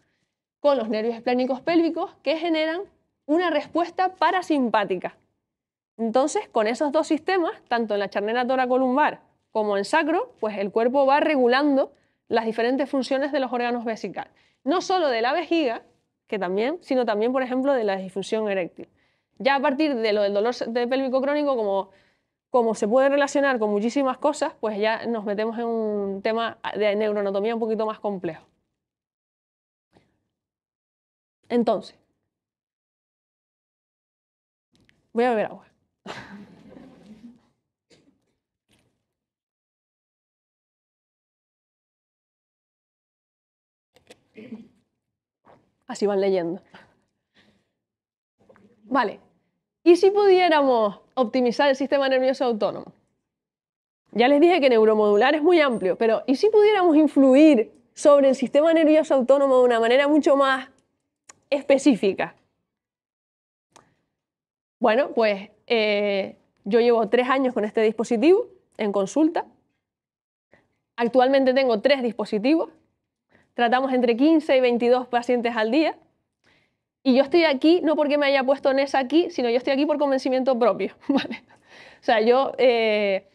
con los nervios esplénicos pélvicos que generan una respuesta parasimpática. Entonces, con esos dos sistemas, tanto en la charnera toracolumbar como en sacro, pues el cuerpo va regulando las diferentes funciones de los órganos vesicales. No solo de la vejiga, que también, sino también, por ejemplo, de la disfunción eréctil. Ya a partir de lo del dolor de pélvico crónico, como, como se puede relacionar con muchísimas cosas, pues ya nos metemos en un tema de neuroanatomía un poquito más complejo. Entonces, voy a beber agua. Así van leyendo. Vale. ¿Y si pudiéramos optimizar el sistema nervioso autónomo? Ya les dije que neuromodular es muy amplio, pero ¿y si pudiéramos influir sobre el sistema nervioso autónomo de una manera mucho más específica? Bueno, pues eh, yo llevo tres años con este dispositivo en consulta. Actualmente tengo tres dispositivos. Tratamos entre 15 y 22 pacientes al día. Y yo estoy aquí no porque me haya puesto en aquí, sino yo estoy aquí por convencimiento propio. O sea, yo... Eh,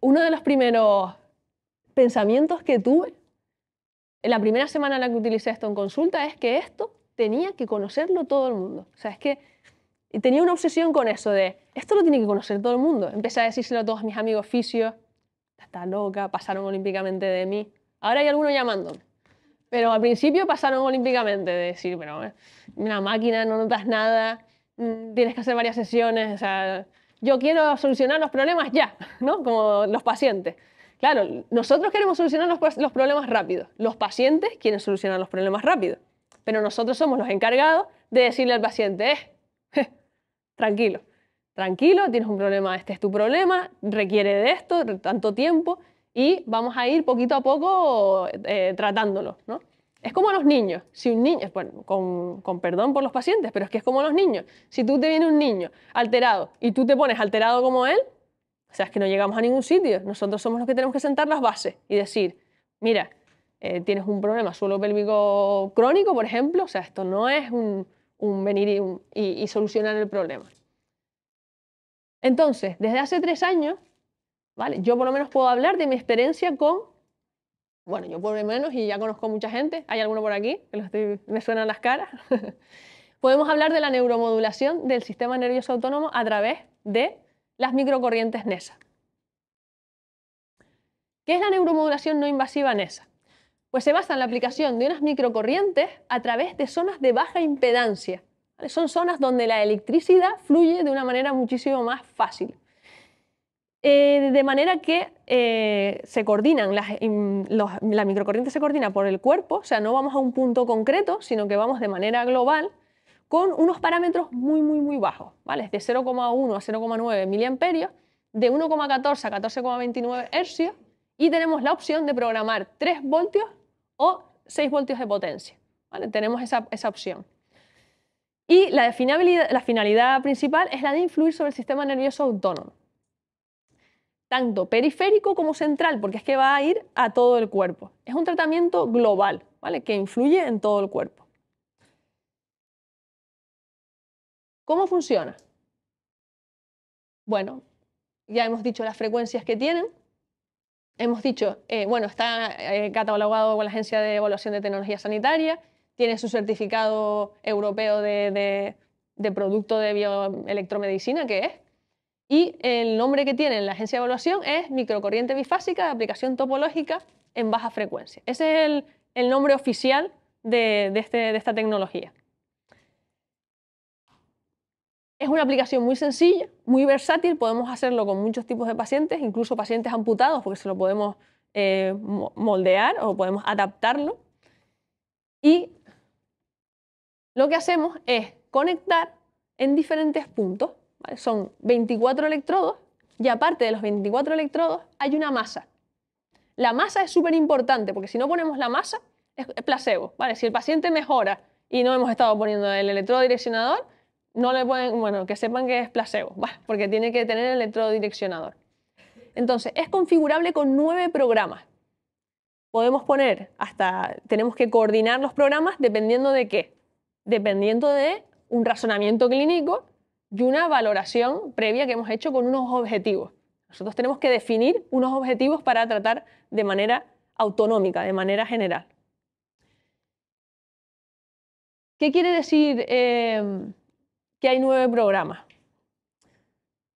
uno de los primeros pensamientos que tuve en la primera semana en la que utilicé esto en consulta es que esto tenía que conocerlo todo el mundo. O sea, es que y tenía una obsesión con eso de, esto lo tiene que conocer todo el mundo. Empecé a decírselo a todos mis amigos fisios, está loca, pasaron olímpicamente de mí. Ahora hay algunos llamándome. Pero al principio pasaron olímpicamente de decir, bueno eh, una máquina, no notas nada, mm, tienes que hacer varias sesiones, o sea, yo quiero solucionar los problemas ya, ¿no? Como los pacientes. Claro, nosotros queremos solucionar los, problemas rápidos. Los pacientes quieren solucionar los problemas rápidos. Pero nosotros somos los encargados de decirle al paciente, eh, tranquilo, tranquilo, tienes un problema, este es tu problema, requiere de esto, tanto tiempo, y vamos a ir poquito a poco eh, tratándolo, ¿no? Es como los niños, si un niño, bueno, con, perdón por los pacientes, pero es que es como los niños, si tú te viene un niño alterado y tú te pones alterado como él, o sea, es que no llegamos a ningún sitio, nosotros somos los que tenemos que sentar las bases y decir, mira, eh, tienes un problema suelo pélvico crónico, por ejemplo, o sea, esto no es un, un venir y, solucionar el problema. Entonces, desde hace tres años, ¿vale? yo por lo menos puedo hablar de mi experiencia con, bueno, yo por lo menos y ya conozco mucha gente, hay alguno por aquí, que me suenan las caras, podemos hablar de la neuromodulación del sistema nervioso autónomo a través de las microcorrientes NESA. ¿Qué es la neuromodulación no invasiva NESA? Pues se basa en la aplicación de unas microcorrientes a través de zonas de baja impedancia. Son zonas donde la electricidad fluye de una manera muchísimo más fácil. Eh, de manera que eh, se coordinan, las, la microcorriente se coordina por el cuerpo, o sea, no vamos a un punto concreto, sino que vamos de manera global con unos parámetros muy, muy, muy bajos, ¿vale? De 0,1 a 0,9 miliamperios, de 1,14 a 14,29 hercios, y tenemos la opción de programar 3 voltios o 6 voltios de potencia. Tenemos esa, opción. Y la, la finalidad principal es la de influir sobre el sistema nervioso autónomo, tanto periférico como central, porque es que va a ir a todo el cuerpo. Es un tratamiento global, que influye en todo el cuerpo. ¿Cómo funciona? Bueno, ya hemos dicho las frecuencias que tienen, hemos dicho, eh, bueno, está eh, catalogado con la Agencia de Evaluación de Tecnología Sanitaria, tiene su certificado europeo de, producto de bioelectromedicina, que es, y el nombre que tiene la agencia de evaluación es microcorriente bifásica de aplicación topológica en baja frecuencia. Ese es el, nombre oficial de, este, esta tecnología. Es una aplicación muy sencilla, muy versátil, podemos hacerlo con muchos tipos de pacientes, incluso pacientes amputados, porque se lo podemos eh, moldear o podemos adaptarlo. Y lo que hacemos es conectar en diferentes puntos. Son 24 electrodos y aparte de los 24 electrodos hay una masa. La masa es súper importante porque si no ponemos la masa es placebo. Si el paciente mejora y no hemos estado poniendo el electrodo direccionador, no le pueden, bueno, que sepan que es placebo, porque tiene que tener el electrodireccionador. Entonces, es configurable con nueve programas. Podemos poner hasta, tenemos que coordinar los programas dependiendo de qué. Dependiendo de un razonamiento clínico y una valoración previa que hemos hecho con unos objetivos. Nosotros tenemos que definir unos objetivos para tratar de manera autonómica, de manera general. ¿Qué quiere decir? Eh, que hay nueve programas.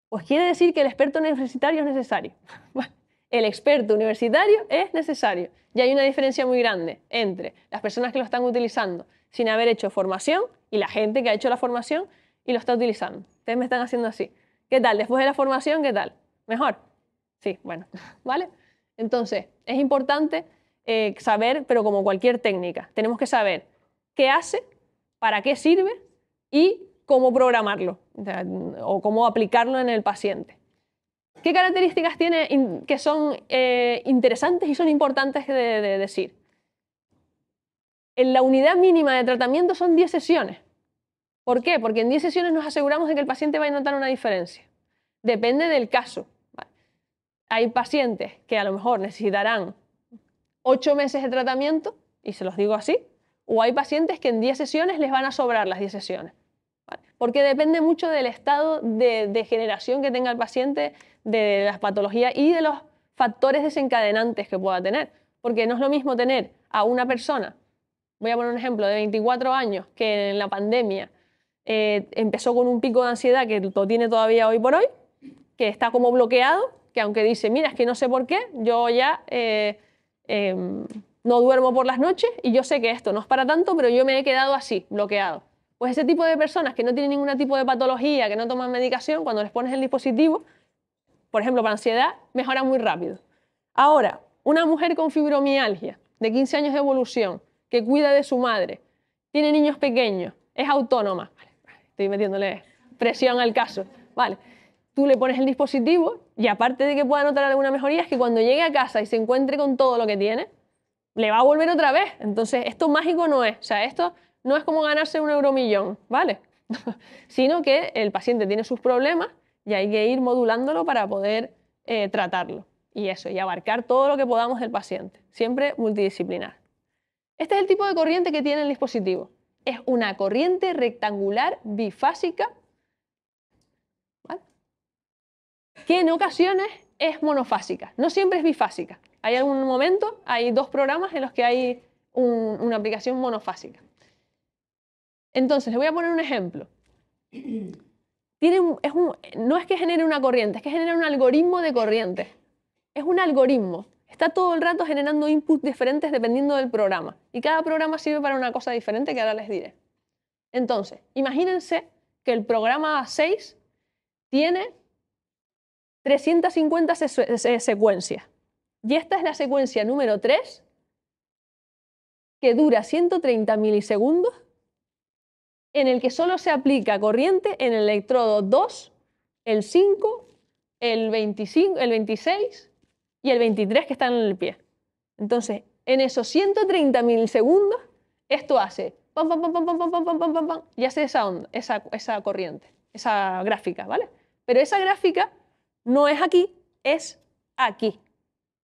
Pues quiere decir que el experto universitario es necesario. el experto universitario es necesario. Y hay una diferencia muy grande entre las personas que lo están utilizando sin haber hecho formación y la gente que ha hecho la formación y lo está utilizando. Ustedes me están haciendo así. ¿Qué tal? Después de la formación, ¿qué tal? ¿Mejor? Sí, bueno, ¿vale? Entonces, es importante eh, saber, pero como cualquier técnica, tenemos que saber qué hace, para qué sirve y cómo programarlo o, cómo aplicarlo en el paciente. ¿Qué características tiene que son eh, interesantes y son importantes de, decir? En la unidad mínima de tratamiento son 10 sesiones. ¿Por qué? Porque en 10 sesiones nos aseguramos de que el paciente va a notar una diferencia. Depende del caso. Hay pacientes que a lo mejor necesitarán 8 meses de tratamiento, y se los digo así, o hay pacientes que en 10 sesiones les van a sobrar las 10 sesiones porque depende mucho del estado de generación que tenga el paciente, de las patologías y de los factores desencadenantes que pueda tener. Porque no es lo mismo tener a una persona, voy a poner un ejemplo, de 24 años, que en la pandemia eh, empezó con un pico de ansiedad que lo tiene todavía hoy por hoy, que está como bloqueado, que aunque dice, mira, es que no sé por qué, yo ya eh, em, no duermo por las noches y yo sé que esto no es para tanto, pero yo me he quedado así, bloqueado. Pues ese tipo de personas que no tienen ningún tipo de patología, que no toman medicación, cuando les pones el dispositivo, por ejemplo, para ansiedad, mejora muy rápido. Ahora, una mujer con fibromialgia, de 15 años de evolución, que cuida de su madre, tiene niños pequeños, es autónoma, estoy metiéndole presión al caso, vale. Tú le pones el dispositivo y aparte de que pueda notar alguna mejoría, es que cuando llegue a casa y se encuentre con todo lo que tiene, le va a volver otra vez. Entonces, esto mágico no es. O sea, esto no es como ganarse un euromillón, ¿vale? Sino que el paciente tiene sus problemas y hay que ir modulándolo para poder eh, tratarlo. Y eso, y abarcar todo lo que podamos del paciente, siempre multidisciplinar. Este es el tipo de corriente que tiene el dispositivo. Es una corriente rectangular bifásica ¿vale? que en ocasiones es monofásica, no siempre es bifásica. Hay algún momento, hay dos programas en los que hay una aplicación monofásica. Entonces, le voy a poner un ejemplo. no es que genere una corriente, es que genera un algoritmo de corrientes. Es un algoritmo. Está todo el rato generando inputs diferentes dependiendo del programa. Y cada programa sirve para una cosa diferente que ahora les diré. Entonces, imagínense que el programa 6 tiene 350 secuencias. Y esta es la secuencia número 3, que dura 130 milisegundos en el que solo se aplica corriente en el electrodo 2, el 5, el 25, el 26 y el 23 que están en el pie. Entonces, en esos 130 milisegundos, esto hace pam, pam, pam, y hace esa onda, esa, esa corriente, esa gráfica, ¿vale? Pero esa gráfica no es aquí, es aquí.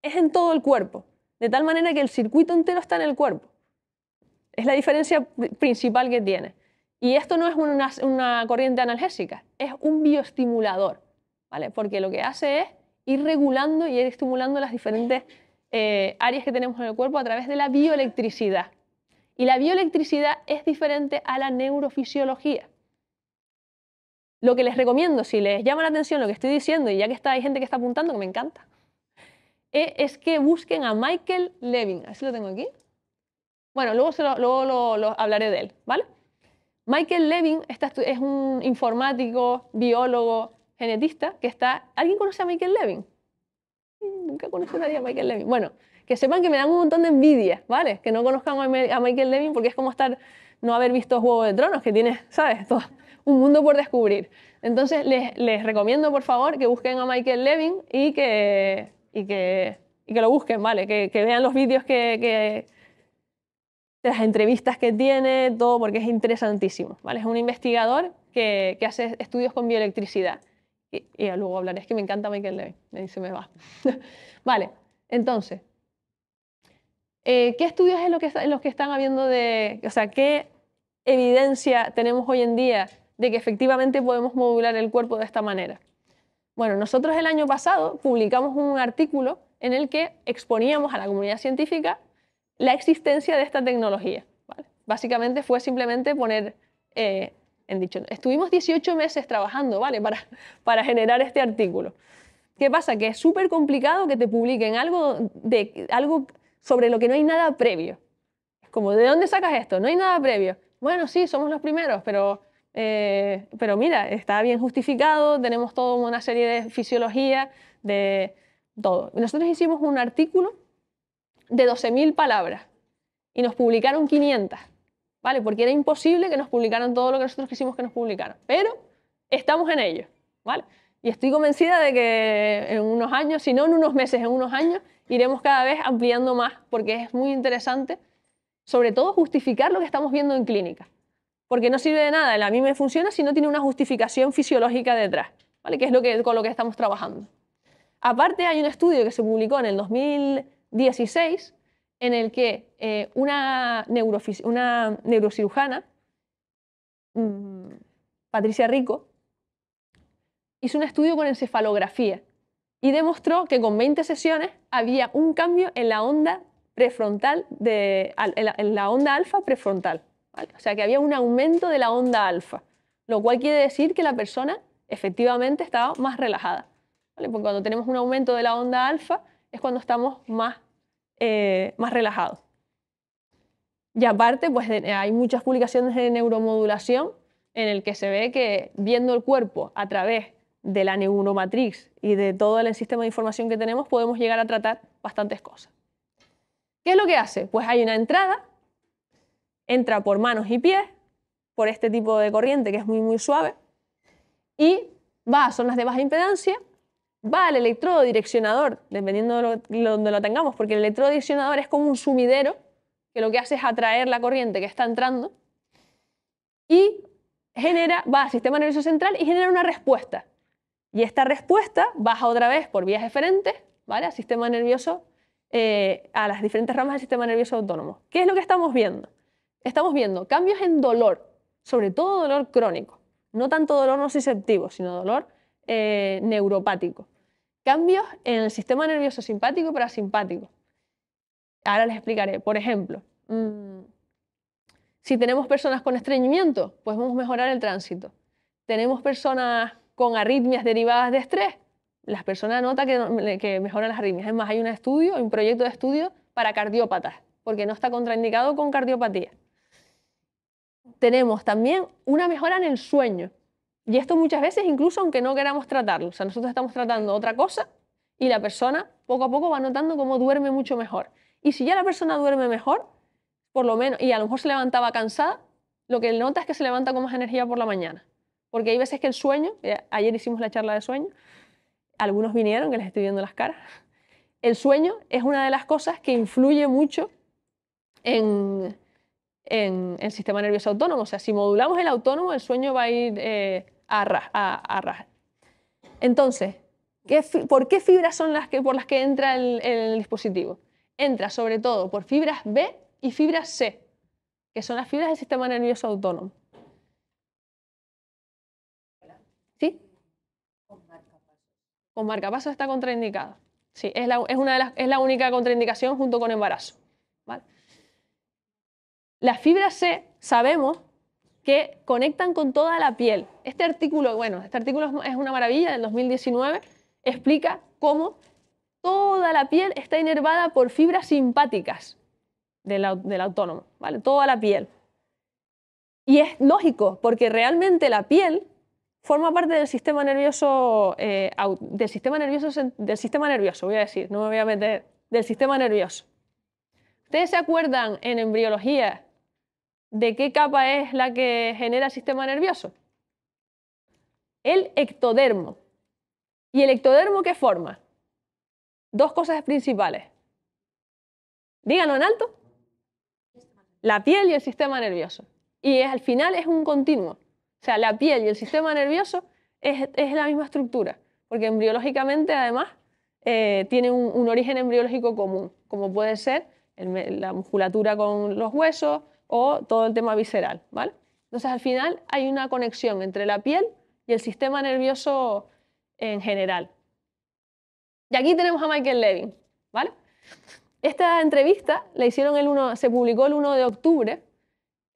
Es en todo el cuerpo. De tal manera que el circuito entero está en el cuerpo. Es la diferencia principal que tiene. Y esto no es una, corriente analgésica, es un bioestimulador, ¿vale? Porque lo que hace es ir regulando y ir estimulando las diferentes eh, áreas que tenemos en el cuerpo a través de la bioelectricidad. Y la bioelectricidad es diferente a la neurofisiología. Lo que les recomiendo, si les llama la atención lo que estoy diciendo, y ya que está, hay gente que está apuntando, que me encanta, eh, es que busquen a Michael Levin. Así lo tengo aquí. Bueno, luego, lo, lo hablaré de él, ¿vale? Michael Levin es un informático, biólogo, genetista, que está... ¿Alguien conoce a Michael Levin? Mm, nunca conocí a nadie a Michael Levin. Bueno, que sepan que me dan un montón de envidia, ¿vale? Que no conozcan a Michael Levin porque es como estar, no haber visto Juego de Tronos, que tiene, ¿sabes? Todo, un mundo por descubrir. Entonces les, recomiendo, por favor, que busquen a Michael Levin y que, y que, que lo busquen, ¿vale? Que, vean los vídeos que de las entrevistas que tiene, todo, porque es interesantísimo. ¿vale? Es un investigador que, hace estudios con bioelectricidad. Y, luego hablaré, es que me encanta Michael Levy, me se me va. vale, entonces, eh, ¿qué estudios es lo que, los que están habiendo de, o sea, qué evidencia tenemos hoy en día de que efectivamente podemos modular el cuerpo de esta manera? Bueno, nosotros el año pasado publicamos un artículo en el que exponíamos a la comunidad científica la existencia de esta tecnología. Básicamente fue simplemente poner eh, en dicho. Estuvimos 18 meses trabajando ¿vale? para, generar este artículo. ¿Qué pasa? Que es súper complicado que te publiquen algo, de, algo sobre lo que no hay nada previo. como, ¿de dónde sacas esto? No hay nada previo. Bueno, sí, somos los primeros, pero, eh, pero mira, está bien justificado, tenemos toda una serie de fisiología, de todo. Nosotros hicimos un artículo de 12.000 palabras y nos publicaron 500, ¿vale? Porque era imposible que nos publicaran todo lo que nosotros quisimos que nos publicaran, pero estamos en ello, ¿vale? Y estoy convencida de que en unos años, si no en unos meses, en unos años, iremos cada vez ampliando más, porque es muy interesante, sobre todo, justificar lo que estamos viendo en clínica. Porque no sirve de nada, la me funciona si no tiene una justificación fisiológica detrás, ¿vale? que es lo que, con lo que estamos trabajando. Aparte, hay un estudio que se publicó en el 2000 16, en el que eh, una, una, neurocirujana, mm, Patricia Rico, hizo un estudio con encefalografía y demostró que con 20 sesiones había un cambio en la onda prefrontal de, la, onda alfa prefrontal. O sea, que había un aumento de la onda alfa, lo cual quiere decir que la persona efectivamente estaba más relajada. Porque cuando tenemos un aumento de la onda alfa es cuando estamos más eh, más relajado. Y aparte, pues hay muchas publicaciones de neuromodulación en el que se ve que viendo el cuerpo a través de la neuromatrix y de todo el sistema de información que tenemos, podemos llegar a tratar bastantes cosas. ¿Qué es lo que hace? Pues hay una entrada, entra por manos y pies, por este tipo de corriente que es muy muy suave, y va a zonas de baja impedancia va al electrodo dependiendo de donde lo tengamos, porque el electrodo es como un sumidero que lo que hace es atraer la corriente que está entrando y genera, va al sistema nervioso central y genera una respuesta. Y esta respuesta baja otra vez por vías diferentes ¿vale? al sistema nervioso, eh, a las diferentes ramas del sistema nervioso autónomo. ¿Qué es lo que estamos viendo? Estamos viendo cambios en dolor, sobre todo dolor crónico, no tanto dolor nociceptivo, sino dolor eh, neuropático cambios en el sistema nervioso simpático para parasimpático. Ahora les explicaré. Por ejemplo, mm, si tenemos personas con estreñimiento, pues vamos a mejorar el tránsito. Tenemos personas con arritmias derivadas de estrés, las personas notan que, que mejoran las arritmias. Es más, hay un estudio, un proyecto de estudio para cardiópatas, porque no está contraindicado con cardiopatía. Tenemos también una mejora en el sueño. Y esto muchas veces incluso aunque no queramos tratarlo. O sea, nosotros estamos tratando otra cosa y la persona poco a poco va notando cómo duerme mucho mejor. Y si ya la persona duerme mejor, por lo menos, y a lo mejor se levantaba cansada, lo que nota es que se levanta con más energía por la mañana. Porque hay veces que el sueño, eh, ayer hicimos la charla de sueño, algunos vinieron, que les estoy viendo las caras, el sueño es una de las cosas que influye mucho en, el sistema nervioso autónomo. O sea, si modulamos el autónomo, el sueño va a ir eh, entonces, ¿por qué fibras son las que, por las que entra el, el dispositivo? Entra sobre todo por fibras B y fibras C, que son las fibras del sistema nervioso autónomo. ¿Sí? Con marcapaso está contraindicado. Sí, es la, una es la única contraindicación junto con embarazo. Las fibras C sabemos que conectan con toda la piel. Este artículo, bueno, este artículo es una maravilla del 2019, explica cómo toda la piel está inervada por fibras simpáticas del, autónomo, ¿vale? Toda la piel. Y es lógico, porque realmente la piel forma parte del sistema nervioso, eh, del sistema nervioso, del sistema nervioso, voy a decir, no me voy a meter, del sistema nervioso. ¿Ustedes se acuerdan en embriología de qué capa es la que genera el sistema nervioso. El ectodermo. ¿Y el ectodermo qué forma? Dos cosas principales. Díganlo en alto. La piel y el sistema nervioso. Y al final es un continuo. O sea, la piel y el sistema nervioso es, la misma estructura, porque embriológicamente además eh, tiene un, origen embriológico común, como puede ser la musculatura con los huesos, o todo el tema visceral, ¿vale? Entonces al final hay una conexión entre la piel y el sistema nervioso en general. Y aquí tenemos a Michael Levin, ¿vale? Esta entrevista la hicieron el uno, se publicó el 1 de octubre.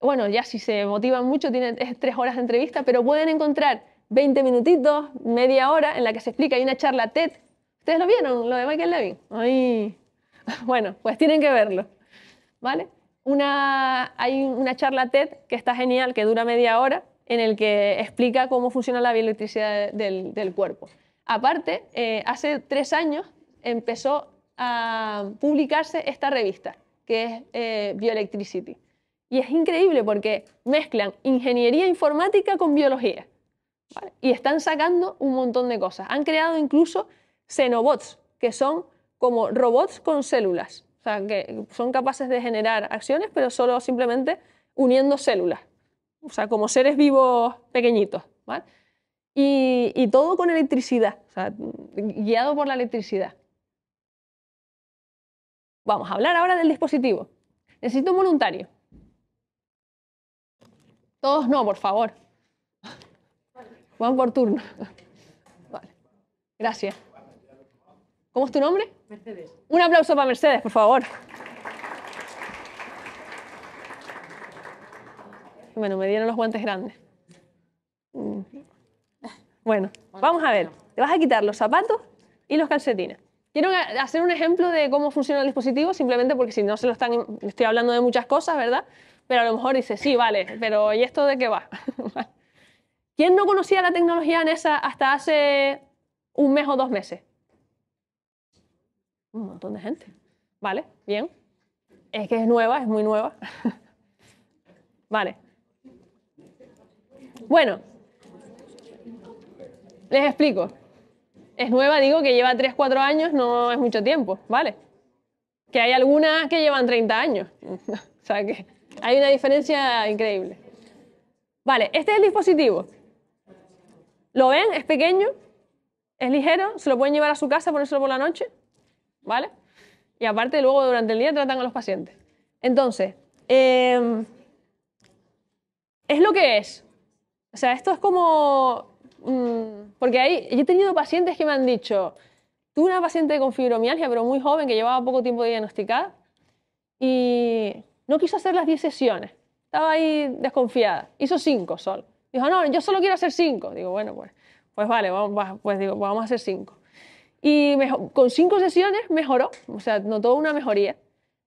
Bueno, ya si se motivan mucho, tienen tres horas de entrevista, pero pueden encontrar 20 minutitos, media hora, en la que se explica. Hay una charla TED. ¿Ustedes lo vieron, lo de Michael Levin? Ay. Bueno, pues tienen que verlo. ¿Vale? hay una charla TED que está genial, que dura media hora, en el que explica cómo funciona la bioelectricidad del, del cuerpo. Aparte, eh, hace tres años empezó a publicarse esta revista, que es eh, Bioelectricity. Y es increíble porque mezclan ingeniería informática con biología. Y están sacando un montón de cosas. Han creado incluso xenobots, que son como robots con células. O sea, que son capaces de generar acciones, pero solo simplemente uniendo células, o sea, como seres vivos pequeñitos, Y, todo con electricidad, guiado por la electricidad. Vamos a hablar ahora del dispositivo. Necesito un voluntario. Todos no, por favor. Juan por turno. Vale. Gracias. ¿Cómo es tu nombre? Mercedes. Un aplauso para Mercedes, por favor. Bueno, me dieron los guantes grandes. Mm. Bueno, vamos a ver. Te vas a quitar los zapatos y los calcetines. Quiero hacer un ejemplo de cómo funciona el dispositivo, simplemente porque si no se lo están... Estoy hablando de muchas cosas, ¿verdad? Pero a lo mejor dice, sí, vale, pero ¿y esto de qué va? ¿Quién no conocía la tecnología en esa hasta hace un mes o dos meses? un montón de gente. ¿Vale? Bien. Es que es nueva, es muy nueva. vale. Bueno, les explico. Es nueva, digo que lleva 3, 4 años, no es mucho tiempo, ¿vale? Que hay algunas que llevan 30 años. o sea que hay una diferencia increíble. Vale, este es el dispositivo. ¿Lo ven? Es pequeño, es ligero, se lo pueden llevar a su casa, ponérselo por la noche. ¿vale? Y aparte luego durante el día tratan a los pacientes. Entonces, em, es lo que es. O sea, esto es como... Mm, porque ahí he tenido pacientes que me han dicho, tuve una paciente con fibromialgia, pero muy joven, que llevaba poco tiempo de diagnosticada, y no quiso hacer las 10 sesiones. Estaba ahí desconfiada. Hizo 5 solo. Dijo, no, yo solo quiero hacer 5. Digo, bueno, pues, pues vale, vamos, pues, pues vamos a hacer 5. Y mejor, con cinco sesiones mejoró, o sea, notó una mejoría.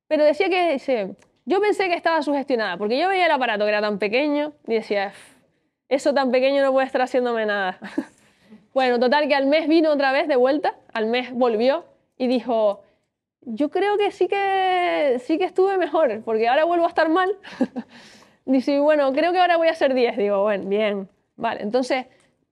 Pero decía que, dice, yo pensé que estaba sugestionada, porque yo veía el aparato que era tan pequeño y decía, eso tan pequeño no puede estar haciéndome nada. bueno, total que al mes vino otra vez de vuelta, al mes volvió y dijo, yo creo que sí que, sí que estuve mejor, porque ahora vuelvo a estar mal. Dice, bueno, creo que ahora voy a ser 10. Digo, bueno, bien. Vale, entonces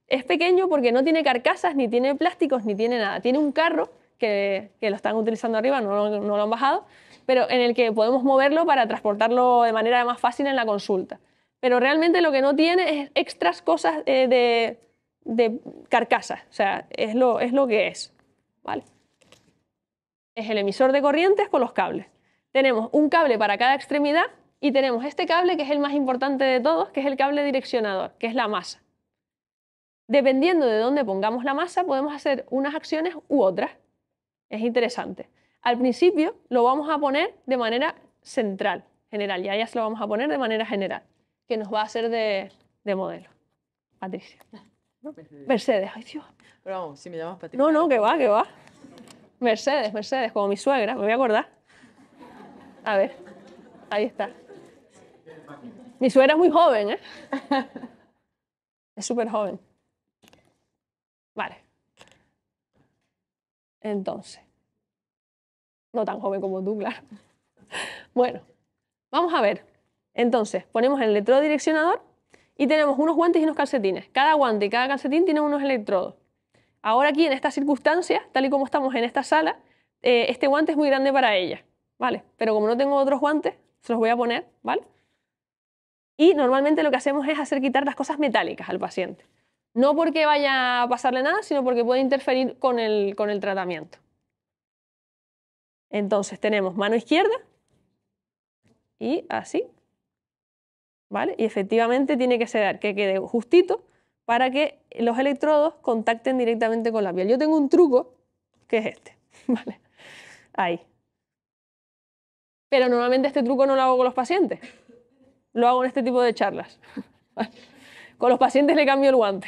es pequeño porque no tiene carcasas, ni tiene plásticos, ni tiene nada. Tiene un carro que, lo están utilizando arriba, no, lo han bajado, pero en el que podemos moverlo para transportarlo de manera más fácil en la consulta. Pero realmente lo que no tiene es extras cosas eh, de, de, carcasas, o sea, es lo, es lo que es. ¿vale? Es el emisor de corrientes con los cables. Tenemos un cable para cada extremidad y tenemos este cable que es el más importante de todos, que es el cable direccionador, que es la masa. Dependiendo de dónde pongamos la masa, podemos hacer unas acciones u otras. Es interesante. Al principio lo vamos a poner de manera central, general, y ya se lo vamos a poner de manera general, que nos va a hacer de, modelo. Patricia. Mercedes. ay Pero si me llamas Patricia. No, no, que va, que va. Mercedes, Mercedes, como mi suegra, me voy a acordar. A ver, ahí está. Mi suegra es muy joven, ¿eh? Es súper joven. Vale. Entonces, no tan joven como tú, claro. Bueno, vamos a ver. Entonces, ponemos el electrodireccionador direccionador y tenemos unos guantes y unos calcetines. Cada guante y cada calcetín tiene unos electrodos. Ahora aquí, en estas circunstancias, tal y como estamos en esta sala, eh, este guante es muy grande para ella, ¿vale? Pero como no tengo otros guantes, se los voy a poner, ¿vale? Y normalmente lo que hacemos es hacer quitar las cosas metálicas al paciente. No porque vaya a pasarle nada, sino porque puede interferir con el, con el tratamiento. Entonces tenemos mano izquierda y así. ¿Vale? Y efectivamente tiene que ser que quede justito para que los electrodos contacten directamente con la piel. Yo tengo un truco que es este, ¿vale? Ahí. Pero normalmente este truco no lo hago con los pacientes, lo hago en este tipo de charlas. Con los pacientes le cambio el guante.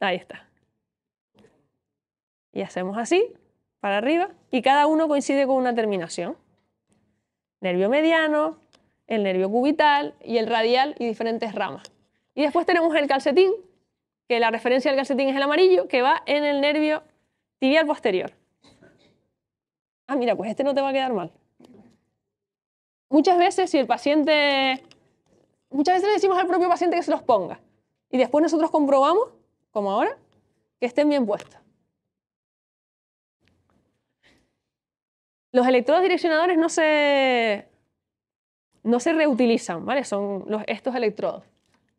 Ahí está. Y hacemos así, para arriba, y cada uno coincide con una terminación. Nervio mediano, el nervio cubital y el radial y diferentes ramas. Y después tenemos el calcetín, que la referencia del calcetín es el amarillo, que va en el nervio tibial posterior. Ah, mira, pues este no te va a quedar mal. Muchas veces si el paciente muchas veces le decimos al propio paciente que se los ponga. Y después nosotros comprobamos, como ahora, que estén bien puestos. Los electrodos direccionadores no se, no se reutilizan, ¿vale? Son estos electrodos.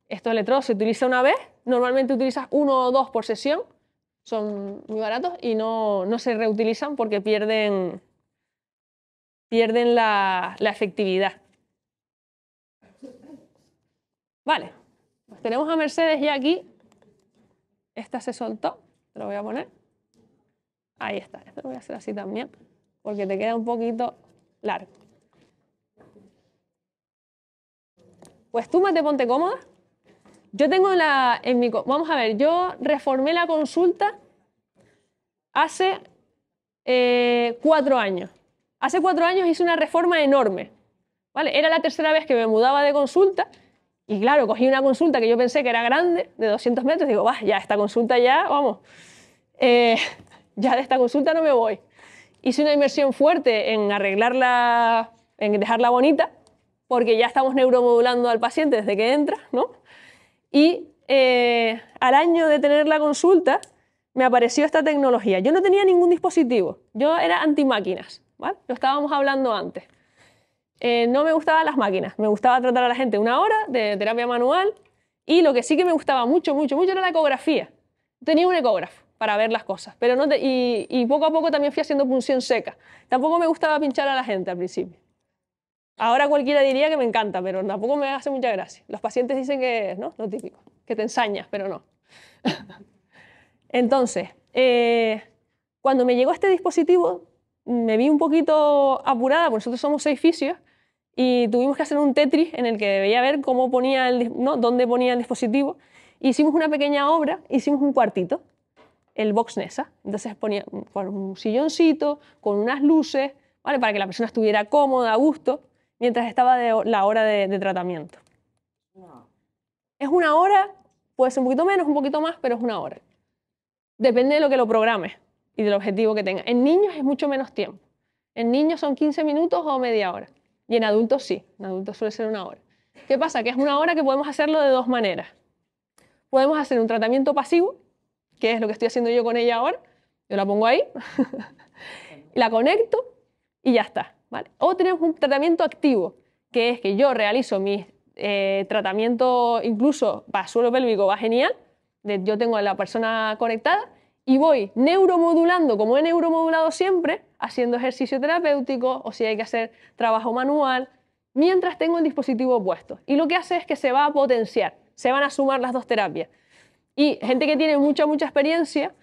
Estos electrodos se utilizan una vez, normalmente utilizas uno o dos por sesión, son muy baratos y no, se reutilizan porque pierden, pierden la efectividad. Vale, pues tenemos a Mercedes ya aquí. Esta se soltó, te lo voy a poner. Ahí está, esto lo voy a hacer así también, porque te queda un poquito largo. Pues tú te ponte cómoda. Yo tengo la, en mi... Vamos a ver, yo reformé la consulta hace eh, cuatro años. Hace cuatro años hice una reforma enorme. ¿vale? Era la tercera vez que me mudaba de consulta y claro, cogí una consulta que yo pensé que era grande, de 200 metros, y digo, va, ya esta consulta ya, vamos, eh, ya de esta consulta no me voy. Hice una inversión fuerte en arreglarla, en dejarla bonita, porque ya estamos neuromodulando al paciente desde que entra, ¿no? Y eh, al año de tener la consulta, me apareció esta tecnología. Yo no tenía ningún dispositivo, yo era antimáquinas, ¿vale? Lo estábamos hablando antes. Eh, no me gustaban las máquinas, me gustaba tratar a la gente una hora de terapia manual y lo que sí que me gustaba mucho, mucho, mucho era la ecografía. Tenía un ecógrafo para ver las cosas, pero no y, poco a poco también fui haciendo punción seca. Tampoco me gustaba pinchar a la gente al principio. Ahora cualquiera diría que me encanta, pero tampoco me hace mucha gracia. Los pacientes dicen que no, lo típico, que te ensañas, pero no. Entonces, eh, cuando me llegó este dispositivo, me vi un poquito apurada, porque nosotros somos seis fisios, y tuvimos que hacer un Tetris en el que debía ver cómo ponía el, ¿no? dónde ponía el dispositivo. Hicimos una pequeña obra, hicimos un cuartito, el box Nesa. Entonces ponía mm, con un silloncito, con unas luces, para que la persona estuviera cómoda, a gusto, mientras estaba de la hora de, tratamiento. Es una hora, puede ser un poquito menos, un poquito más, pero es una hora. Depende de lo que lo programe y del objetivo que tenga. En niños es mucho menos tiempo. En niños son 15 minutos o media hora. Y en adultos sí, en adultos suele ser una hora. ¿Qué pasa? Que es una hora que podemos hacerlo de dos maneras. Podemos hacer un tratamiento pasivo, que es lo que estoy haciendo yo con ella ahora. Yo la pongo ahí, la conecto y ya está. O tenemos un tratamiento activo, que es que yo realizo mi eh, tratamiento, incluso para suelo pélvico va genial, yo tengo a la persona conectada y voy neuromodulando como he neuromodulado siempre, haciendo ejercicio terapéutico o si hay que hacer trabajo manual, mientras tengo el dispositivo puesto. Y lo que hace es que se va a potenciar, se van a sumar las dos terapias. Y gente que tiene mucha, mucha experiencia,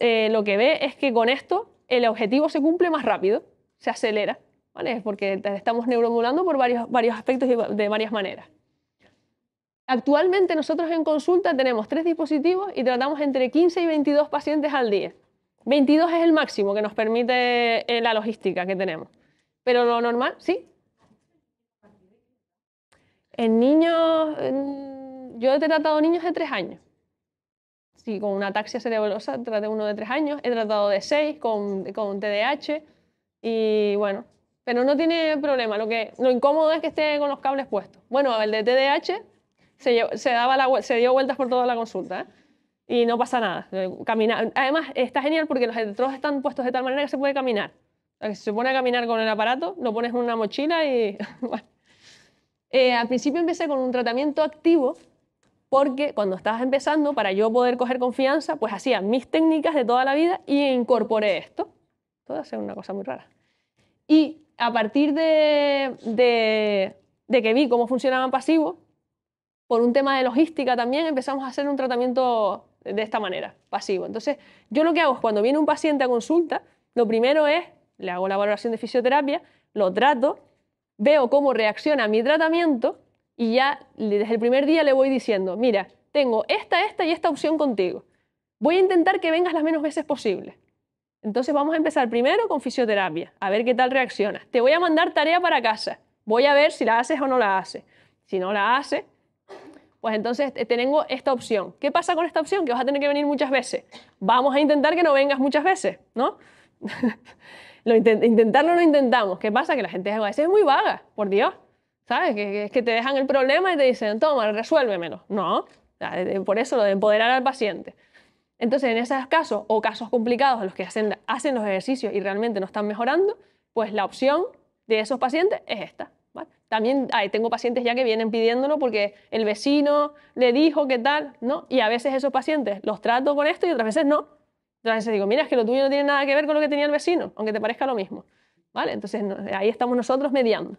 eh, lo que ve es que con esto el objetivo se cumple más rápido, se acelera, Porque estamos neuromodulando por varios, varios aspectos y de varias maneras. Actualmente nosotros en consulta tenemos tres dispositivos y tratamos entre 15 y 22 pacientes al día. 22 es el máximo que nos permite eh, la logística que tenemos. Pero lo normal, sí. En niños, yo he tratado niños de tres años. Sí, con una ataxia cerebrosa traté uno de tres años, he tratado de seis con, con TDAH y bueno, pero no tiene problema. Lo, que, lo incómodo es que esté con los cables puestos. Bueno, el de TDAH se, dio vueltas por toda la consulta. ¿eh? Y no pasa nada. Eh, caminar. Además, está genial porque los electrodos están puestos de tal manera que se puede caminar. se pone a caminar con el aparato, lo pones en una mochila y... Eh, al principio empecé con un tratamiento activo porque cuando estabas empezando, para yo poder coger confianza, pues hacía mis técnicas de toda la vida y incorporé esto. Todo hace una cosa muy rara. Y a partir de que vi cómo funcionaban pasivos, por un tema de logística también, empezamos a hacer un tratamiento de esta manera, pasivo. Entonces, yo lo que hago es cuando viene un paciente a consulta, lo primero es, le hago la valoración de fisioterapia, lo trato, veo cómo reacciona a mi tratamiento y ya desde el primer día le voy diciendo, mira, tengo esta, esta y esta opción contigo. Voy a intentar que vengas las menos veces posible. Entonces vamos a empezar primero con fisioterapia, a ver qué tal reacciona. Te voy a mandar tarea para casa. Voy a ver si la haces o no la haces. Si no la haces, pues entonces eh, tengo esta opción. ¿Qué pasa con esta opción? Que vas a tener que venir muchas veces. Vamos a intentar que no vengas muchas veces, ¿no? lo intentarlo lo intentamos. ¿Qué pasa? Que la gente a veces es muy vaga, por Dios. ¿Sabes? Que, es que te dejan el problema y te dicen, toma, resuélvemelo. No, por eso lo de empoderar al paciente. Entonces, en esos casos o casos complicados en los que hacen los ejercicios y realmente no están mejorando, pues la opción de esos pacientes es esta. También tengo pacientes ya que vienen pidiéndolo porque el vecino le dijo qué tal, ¿no? Y a veces esos pacientes los trato con esto y otras veces no. Otras veces digo, mira, es que lo tuyo no tiene nada que ver con lo que tenía el vecino, aunque te parezca lo mismo. ¿Vale? Entonces ahí estamos nosotros mediando.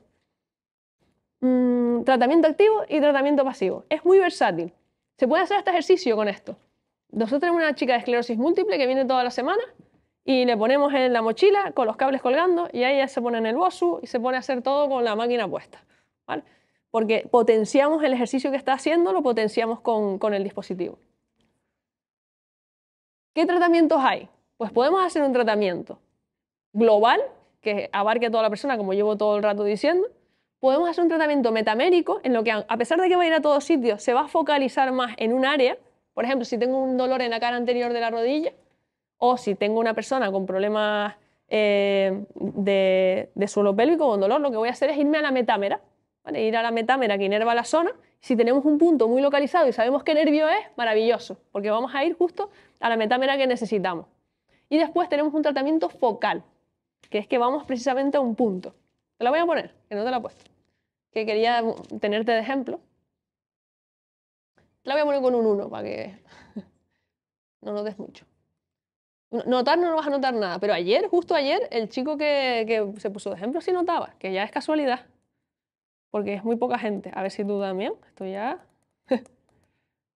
Mm, tratamiento activo y tratamiento pasivo. Es muy versátil. Se puede hacer este ejercicio con esto. Nosotros tenemos una chica de esclerosis múltiple que viene toda la semana y le ponemos en la mochila con los cables colgando y ahí ya se pone en el BOSU y se pone a hacer todo con la máquina puesta. Porque potenciamos el ejercicio que está haciendo, lo potenciamos con, con el dispositivo. ¿Qué tratamientos hay? Pues podemos hacer un tratamiento global que abarque a toda la persona, como llevo todo el rato diciendo. Podemos hacer un tratamiento metamérico en lo que, a pesar de que va a ir a todos sitios, se va a focalizar más en un área. Por ejemplo, si tengo un dolor en la cara anterior de la rodilla, o si tengo una persona con problemas eh, de, suelo pélvico con dolor, lo que voy a hacer es irme a la metámera, ir a la metámera que inerva la zona. Si tenemos un punto muy localizado y sabemos qué nervio es, maravilloso, porque vamos a ir justo a la metámera que necesitamos. Y después tenemos un tratamiento focal, que es que vamos precisamente a un punto. Te la voy a poner, que no te la he puesto, que quería tenerte de ejemplo. Te la voy a poner con un 1 para que no notes mucho. Notar no vas a notar nada, pero ayer, justo ayer, el chico que, se puso de ejemplo sí notaba, que ya es casualidad, porque es muy poca gente. A ver si tú también, esto ya...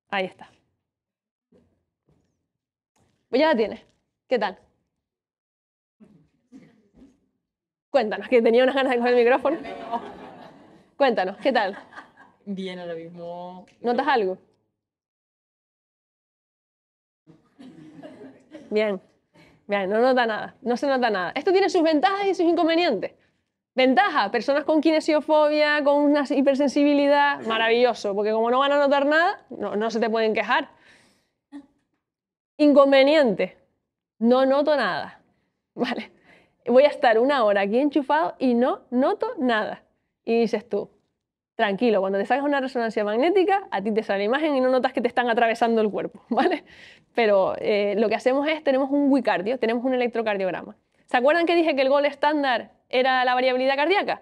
Ahí está. Pues ya la tienes. ¿Qué tal? Cuéntanos, que tenía unas ganas de coger el micrófono. Cuéntanos, ¿qué tal? Bien, ahora mismo. ¿Notas algo? Bien, bien, no nota nada, no se nota nada. Esto tiene sus ventajas y sus inconvenientes. Ventaja, personas con kinesiofobia, con una hipersensibilidad, maravilloso, porque como no van a notar nada, no, no se te pueden quejar. Inconveniente, no noto nada, ¿vale? Voy a estar una hora aquí enchufado y no noto nada. Y dices tú, tranquilo, cuando te sacas una resonancia magnética, a ti te sale la imagen y no notas que te están atravesando el cuerpo, ¿vale? Pero eh, lo que hacemos es, tenemos un wicardio, tenemos un electrocardiograma. ¿Se acuerdan que dije que el gol estándar era la variabilidad cardíaca?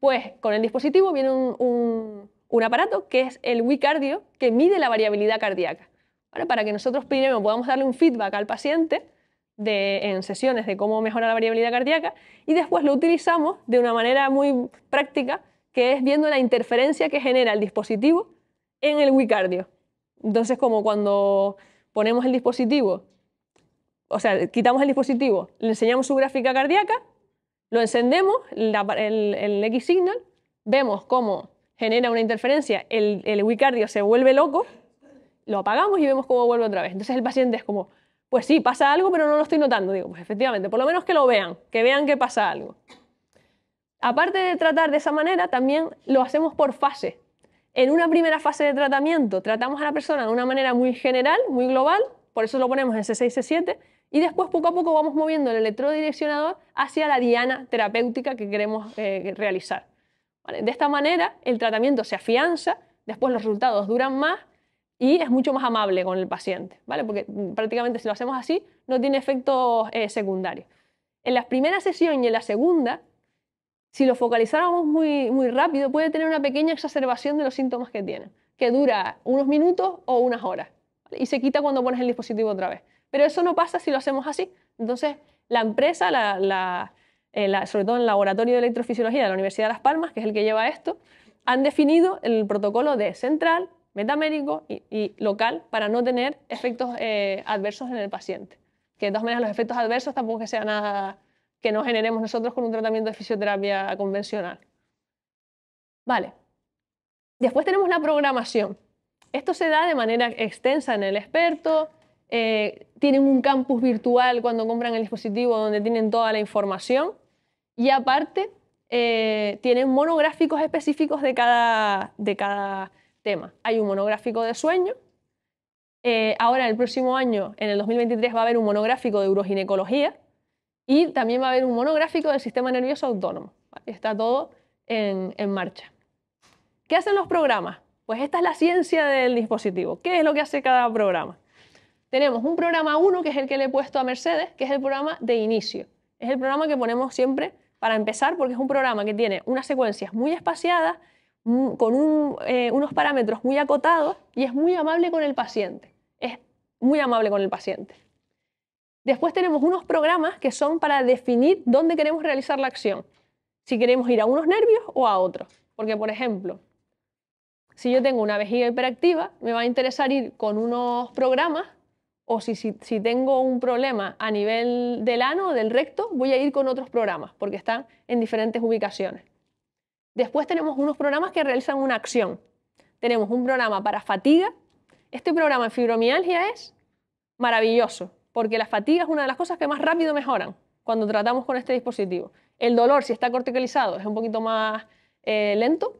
Pues con el dispositivo viene un, aparato que es el wicardio que mide la variabilidad cardíaca. Para que nosotros primero podamos darle un feedback al paciente en sesiones de cómo mejora la variabilidad cardíaca y después lo utilizamos de una manera muy práctica que es viendo la interferencia que genera el dispositivo en el wicardio. Entonces, como cuando ponemos el dispositivo, o sea, quitamos el dispositivo, le enseñamos su gráfica cardíaca, lo encendemos, el, X signal, vemos cómo genera una interferencia, el, el wicardio se vuelve loco, lo apagamos y vemos cómo vuelve otra vez. Entonces el paciente es como, pues sí, pasa algo, pero no lo estoy notando. Digo, pues efectivamente, por lo menos que lo vean, que vean que pasa algo aparte de tratar de esa manera, también lo hacemos por fase. En una primera fase de tratamiento tratamos a la persona de una manera muy general, muy global, por eso lo ponemos en C6, C7, y después poco a poco vamos moviendo el electrodireccionador hacia la diana terapéutica que queremos eh, realizar. De esta manera el tratamiento se afianza, después los resultados duran más y es mucho más amable con el paciente, ¿vale? porque mm, prácticamente si lo hacemos así no tiene efectos eh, secundarios. En la primera sesión y en la segunda si lo focalizáramos muy, muy rápido, puede tener una pequeña exacerbación de los síntomas que tiene, que dura unos minutos o unas horas, y se quita cuando pones el dispositivo otra vez. Pero eso no pasa si lo hacemos así. Entonces, la empresa, eh, la, sobre todo el Laboratorio de Electrofisiología de la Universidad de Las Palmas, que es el que lleva esto, han definido el protocolo de central, metamérico y, local para no tener efectos eh, adversos en el paciente. Que de todas maneras los efectos adversos tampoco que sea nada que no generemos nosotros con un tratamiento de fisioterapia convencional. Vale. Después tenemos la programación. Esto se da de manera extensa en el experto. Eh, tienen un campus virtual cuando compran el dispositivo donde tienen toda la información. Y aparte, eh, tienen monográficos específicos de cada, de cada tema. Hay un monográfico de sueño. Eh, ahora, el próximo año, en el 2023, va a haber un monográfico de uroginecología y también va a haber un monográfico del sistema nervioso autónomo. Está todo en, marcha. ¿Qué hacen los programas? Pues esta es la ciencia del dispositivo. ¿Qué es lo que hace cada programa? Tenemos un programa 1, que es el que le he puesto a Mercedes, que es el programa de inicio. Es el programa que ponemos siempre para empezar, porque es un programa que tiene unas secuencias muy espaciadas, mm, con eh, unos parámetros muy acotados y es muy amable con el paciente. Es muy amable con el paciente. Después tenemos unos programas que son para definir dónde queremos realizar la acción, si queremos ir a unos nervios o a otros. Porque, por ejemplo, si yo tengo una vejiga hiperactiva, me va a interesar ir con unos programas o si, tengo un problema a nivel del ano o del recto, voy a ir con otros programas porque están en diferentes ubicaciones. Después tenemos unos programas que realizan una acción. Tenemos un programa para fatiga. Este programa en fibromialgia es maravilloso porque la fatiga es una de las cosas que más rápido mejoran cuando tratamos con este dispositivo. El dolor, si está corticalizado, es un poquito más eh, lento,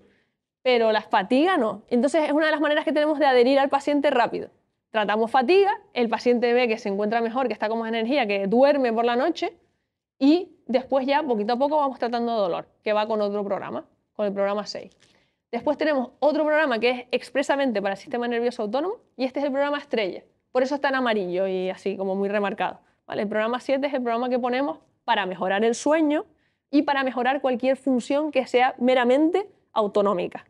pero la fatiga no. Entonces es una de las maneras que tenemos de adherir al paciente rápido. Tratamos fatiga, el paciente ve que se encuentra mejor, que está con más energía, que duerme por la noche y después ya poquito a poco vamos tratando dolor, que va con otro programa, con el programa 6. Después tenemos otro programa que es expresamente para el sistema nervioso autónomo y este es el programa estrella. Por eso está en amarillo y así como muy remarcado. El programa 7 es el programa que ponemos para mejorar el sueño y para mejorar cualquier función que sea meramente autonómica.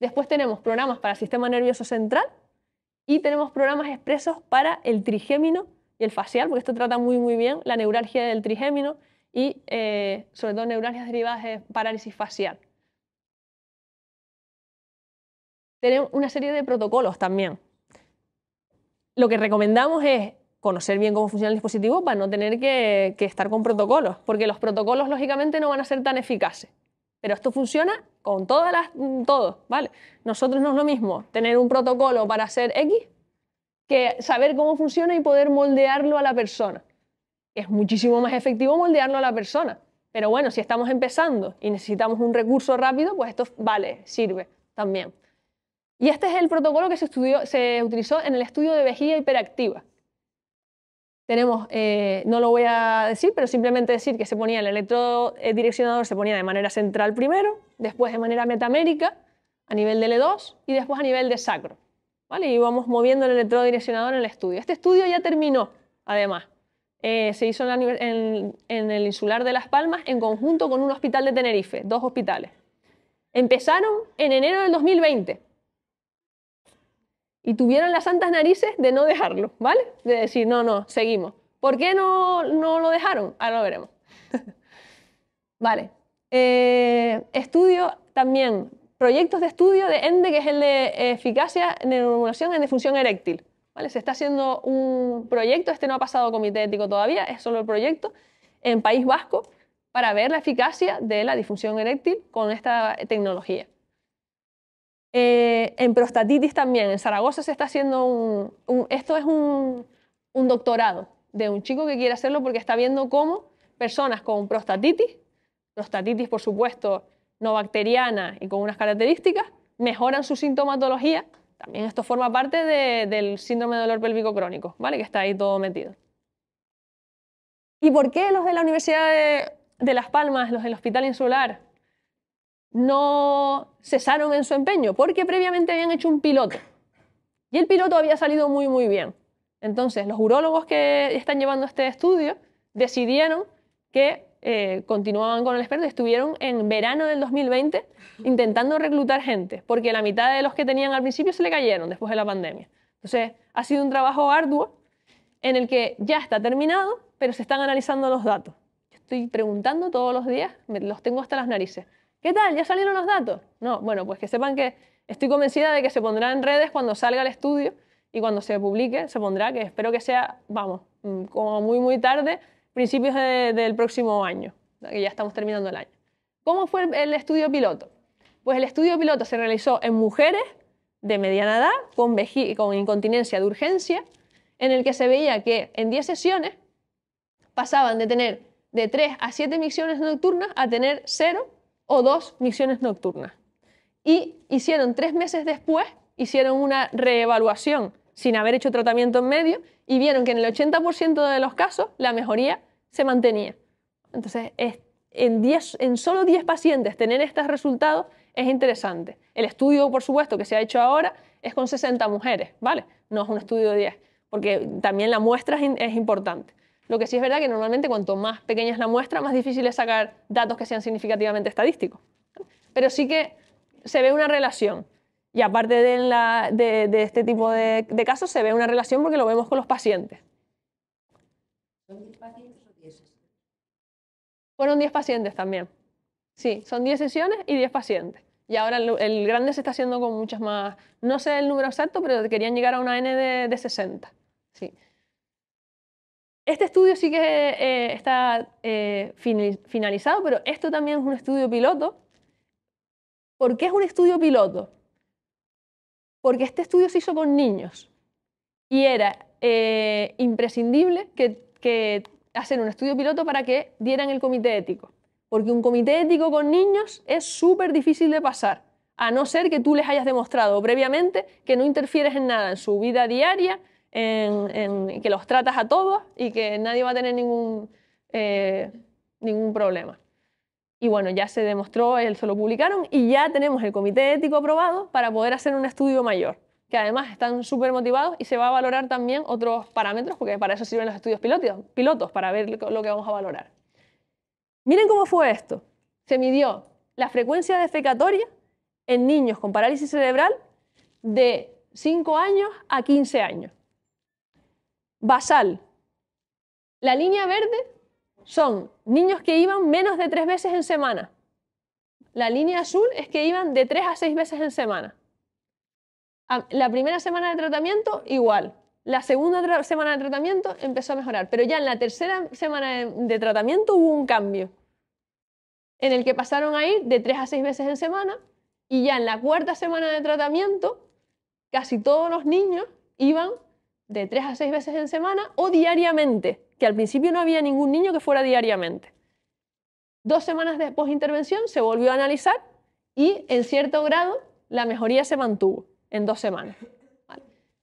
Después tenemos programas para el sistema nervioso central y tenemos programas expresos para el trigémino y el facial, porque esto trata muy muy bien la neuralgia del trigémino y eh, sobre todo neuralgias derivadas de parálisis facial. Tenemos una serie de protocolos también, lo que recomendamos es conocer bien cómo funciona el dispositivo para no tener que, estar con protocolos, porque los protocolos lógicamente no van a ser tan eficaces. Pero esto funciona con todas las, mm, todos, ¿vale? Nosotros no es lo mismo tener un protocolo para hacer X que saber cómo funciona y poder moldearlo a la persona. Es muchísimo más efectivo moldearlo a la persona. Pero bueno, si estamos empezando y necesitamos un recurso rápido, pues esto vale, sirve también. Y este es el protocolo que se, utilizó en el estudio de vejiga hiperactiva. Tenemos, eh, no lo voy a decir, pero simplemente decir que se ponía el electrodireccionador, se ponía de manera central primero, después de manera metamérica, a nivel de L2 e y después a nivel de sacro. ¿vale? Y vamos moviendo el electrodireccionador en el estudio. Este estudio ya terminó, además. Eh, se hizo en, el insular de Las Palmas en conjunto con un hospital de Tenerife, dos hospitales. Empezaron en enero del 2020 y tuvieron las santas narices de no dejarlo, ¿vale? De decir, no, no, seguimos. ¿Por qué no, no lo dejaron? Ahora lo veremos. vale. Eh, estudio también, proyectos de estudio de ENDE, que es el de eh, eficacia en neuromodulación en disfunción eréctil. ¿Vale? Se está haciendo un proyecto, este no ha pasado comité ético todavía, es solo el proyecto, en País Vasco, para ver la eficacia de la disfunción eréctil con esta tecnología. Eh, en prostatitis también, en Zaragoza se está haciendo un... esto es un, doctorado de un chico que quiere hacerlo porque está viendo cómo personas con prostatitis, prostatitis por supuesto no bacteriana y con unas características, mejoran su sintomatología. También esto forma parte del síndrome de dolor pélvico crónico, ¿vale? Que está ahí todo metido. ¿Y por qué los de la Universidad de Las Palmas, los del Hospital Insular, no cesaron en su empeño, porque previamente habían hecho un piloto. Y el piloto había salido muy, muy bien. Entonces, los urólogos que están llevando este estudio decidieron que eh, continuaban con el experto estuvieron en verano del 2020 intentando reclutar gente, porque la mitad de los que tenían al principio se le cayeron después de la pandemia. Entonces, ha sido un trabajo arduo en el que ya está terminado, pero se están analizando los datos. estoy preguntando todos los días, los tengo hasta las narices. ¿Qué tal? ¿Ya salieron los datos? No, bueno, pues que sepan que estoy convencida de que se pondrá en redes cuando salga el estudio y cuando se publique se pondrá, que espero que sea, vamos, mm, como muy, muy tarde, principios del próximo año, que ya estamos terminando el año. ¿Cómo fue el estudio piloto? Pues el estudio piloto se realizó en mujeres de mediana edad con, con incontinencia de urgencia, en el que se veía que en 10 sesiones pasaban de tener de 3 a 7 misiones nocturnas a tener 0 o dos misiones nocturnas. Y hicieron tres meses después, hicieron una reevaluación sin haber hecho tratamiento en medio y vieron que en el 80% de los casos la mejoría se mantenía. Entonces, en, en solo 10 pacientes tener estos resultados es interesante. El estudio, por supuesto, que se ha hecho ahora es con 60 mujeres, ¿vale? No es un estudio de 10, porque también la muestra es importante. Lo que sí es verdad que normalmente cuanto más pequeña es la muestra, más difícil es sacar datos que sean significativamente estadísticos. Pero sí que se ve una relación. Y aparte de, de, este tipo de, casos, se ve una relación porque lo vemos con los pacientes. ¿Son 10 pacientes o 10 sesiones? Fueron 10 pacientes también. Sí, son 10 sesiones y 10 pacientes. Y ahora el, grande se está haciendo con muchas más. No sé el número exacto, pero querían llegar a una N de, 60. Sí. Este estudio sí que eh, está eh, finalizado, pero esto también es un estudio piloto. ¿Por qué es un estudio piloto? Porque este estudio se hizo con niños y era eh, imprescindible que, que hacer un estudio piloto para que dieran el comité ético. Porque un comité ético con niños es súper difícil de pasar, a no ser que tú les hayas demostrado previamente que no interfieres en nada en su vida diaria, en, que los tratas a todos y que nadie va a tener ningún, eh, ningún problema. Y bueno, ya se demostró, se lo publicaron y ya tenemos el comité ético aprobado para poder hacer un estudio mayor, que además están súper motivados y se va a valorar también otros parámetros, porque para eso sirven los estudios pilotos, pilotos para ver lo que vamos a valorar. Miren cómo fue esto. Se midió la frecuencia defecatoria en niños con parálisis cerebral de 5 años a 15 años basal. La línea verde son niños que iban menos de tres veces en semana. La línea azul es que iban de tres a seis veces en semana. Ah, la primera semana de tratamiento, igual. La segunda semana de tratamiento empezó a mejorar, pero ya en la tercera semana de, tratamiento hubo un cambio en el que pasaron a ir de tres a seis veces en semana y ya en la cuarta semana de tratamiento casi todos los niños iban de tres a seis veces en semana o diariamente, que al principio no había ningún niño que fuera diariamente. Dos semanas después de intervención se volvió a analizar y en cierto grado la mejoría se mantuvo en dos semanas.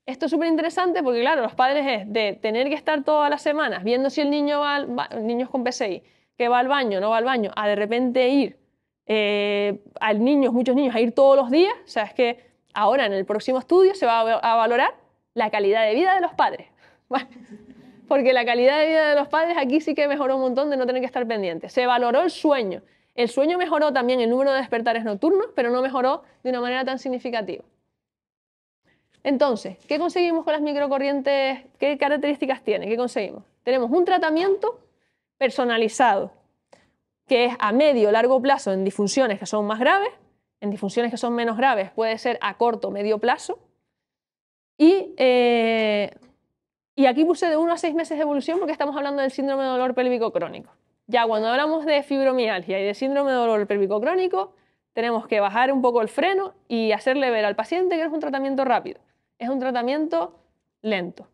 Esto es súper interesante porque, claro, los padres es de tener que estar todas las semanas viendo si el niño va, al, niños con PCI, que va al baño, no va al baño, a de repente ir eh, al niños, muchos niños, a ir todos los días. O sea, es que ahora en el próximo estudio se va a valorar la calidad de vida de los padres. Porque la calidad de vida de los padres aquí sí que mejoró un montón de no tener que estar pendiente. Se valoró el sueño. El sueño mejoró también el número de despertares nocturnos, pero no mejoró de una manera tan significativa. Entonces, ¿qué conseguimos con las microcorrientes? ¿Qué características tiene? ¿Qué conseguimos? Tenemos un tratamiento personalizado, que es a medio o largo plazo en disfunciones que son más graves, en disfunciones que son menos graves puede ser a corto o medio plazo, eh, y, aquí puse de 1 a 6 meses de evolución porque estamos hablando del síndrome de dolor pélvico crónico. Ya cuando hablamos de fibromialgia y de síndrome de dolor pélvico crónico, tenemos que bajar un poco el freno y hacerle ver al paciente que no es un tratamiento rápido, es un tratamiento lento,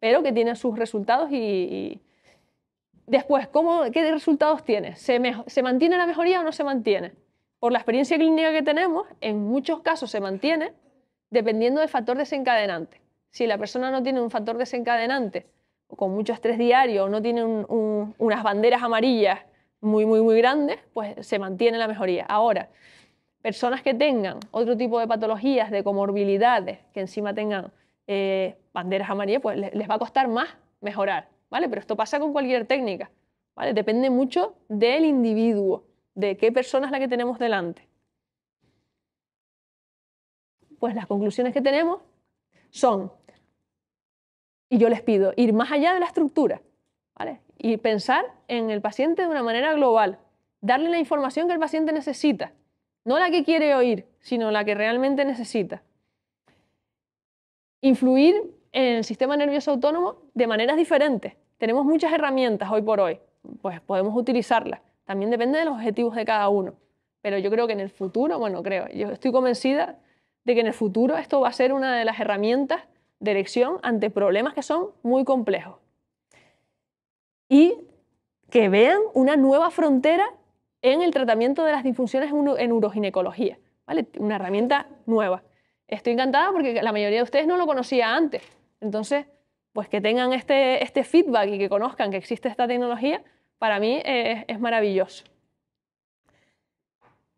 pero que tiene sus resultados y, después, ¿cómo, ¿qué resultados tiene? ¿Se, ¿Se, mantiene la mejoría o no se mantiene? Por la experiencia clínica que tenemos, en muchos casos se mantiene, dependiendo del factor desencadenante. Si la persona no tiene un factor desencadenante, con mucho estrés diario, o no tiene unas banderas amarillas muy, muy, muy grandes, pues se mantiene la mejoría. Ahora, personas que tengan otro tipo de patologías, de comorbilidades, que encima tengan eh, banderas amarillas, pues les, va a costar más mejorar, ¿vale? Pero esto pasa con cualquier técnica, ¿vale? Depende mucho del individuo, de qué persona es la que tenemos delante pues las conclusiones que tenemos son, y yo les pido, ir más allá de la estructura, Y pensar en el paciente de una manera global, darle la información que el paciente necesita, no la que quiere oír, sino la que realmente necesita. Influir en el sistema nervioso autónomo de maneras diferentes. Tenemos muchas herramientas hoy por hoy, pues podemos utilizarlas. También depende de los objetivos de cada uno. Pero yo creo que en el futuro, bueno, creo, yo estoy convencida de que en el futuro esto va a ser una de las herramientas de elección ante problemas que son muy complejos. Y que vean una nueva frontera en el tratamiento de las disfunciones en uroginecología, ¿vale? Una herramienta nueva. Estoy encantada porque la mayoría de ustedes no lo conocía antes. Entonces, pues que tengan este, este feedback y que conozcan que existe esta tecnología, para mí es maravilloso.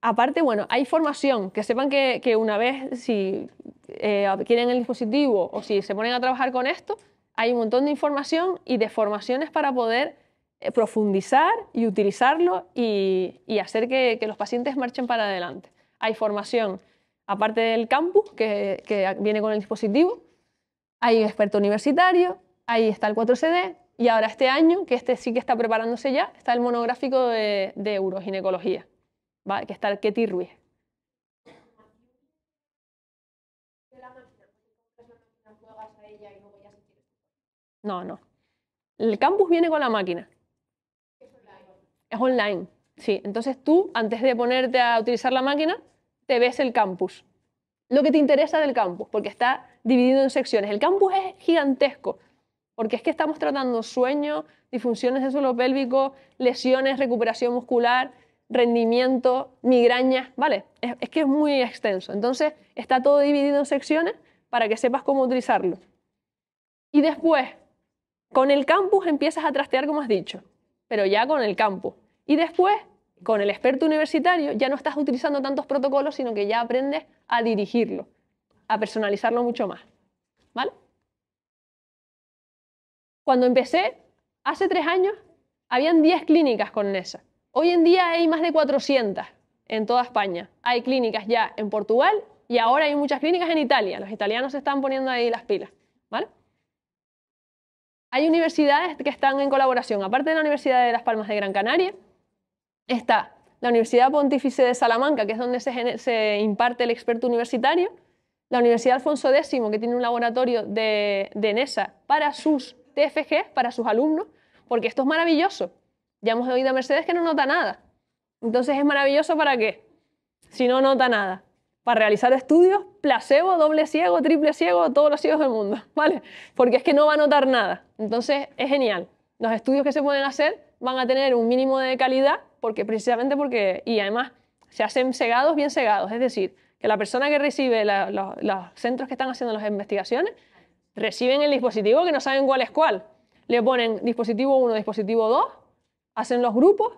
Aparte, bueno, hay formación, que sepan que, una vez si eh, adquieren el dispositivo o si se ponen a trabajar con esto, hay un montón de información y de formaciones para poder eh, profundizar y utilizarlo y, hacer que, los pacientes marchen para adelante. Hay formación, aparte del campus que, viene con el dispositivo, hay un experto universitario, ahí está el 4CD y ahora este año, que este sí que está preparándose ya, está el monográfico de, de euroginecología. ¿va? que está el Ketty Ruiz. No, no. El campus viene con la máquina. Es online. Es online, sí. Entonces tú, antes de ponerte a utilizar la máquina, te ves el campus. Lo que te interesa del campus, porque está dividido en secciones. El campus es gigantesco, porque es que estamos tratando sueños, disfunciones de suelo pélvico, lesiones, recuperación muscular, rendimiento, migrañas, ¿vale? Es, que es muy extenso. Entonces, está todo dividido en secciones para que sepas cómo utilizarlo. Y después, con el campus empiezas a trastear, como has dicho, pero ya con el campus. Y después, con el experto universitario, ya no estás utilizando tantos protocolos, sino que ya aprendes a dirigirlo, a personalizarlo mucho más. ¿Vale? Cuando empecé, hace tres años, habían 10 clínicas con NESA. Hoy en día hay más de 400 en toda España. Hay clínicas ya en Portugal y ahora hay muchas clínicas en Italia. Los italianos se están poniendo ahí las pilas, Hay universidades que están en colaboración. Aparte de la Universidad de Las Palmas de Gran Canaria, está la Universidad Pontífice de Salamanca, que es donde se, imparte el experto universitario, la Universidad Alfonso X, que tiene un laboratorio de, de NESA para sus TFG, para sus alumnos, porque esto es maravilloso. Ya hemos oído a Mercedes que no nota nada. Entonces es maravilloso para qué? Si no nota nada. Para realizar estudios, placebo, doble ciego, triple ciego, todos los ciegos del mundo, ¿vale? Porque es que no va a notar nada. Entonces es genial. Los estudios que se pueden hacer van a tener un mínimo de calidad, porque precisamente porque, y además se hacen cegados, bien cegados. Es decir, que la persona que recibe los, los centros que están haciendo las investigaciones reciben el dispositivo que no saben cuál es cuál. Le ponen dispositivo 1, dispositivo 2 hacen los grupos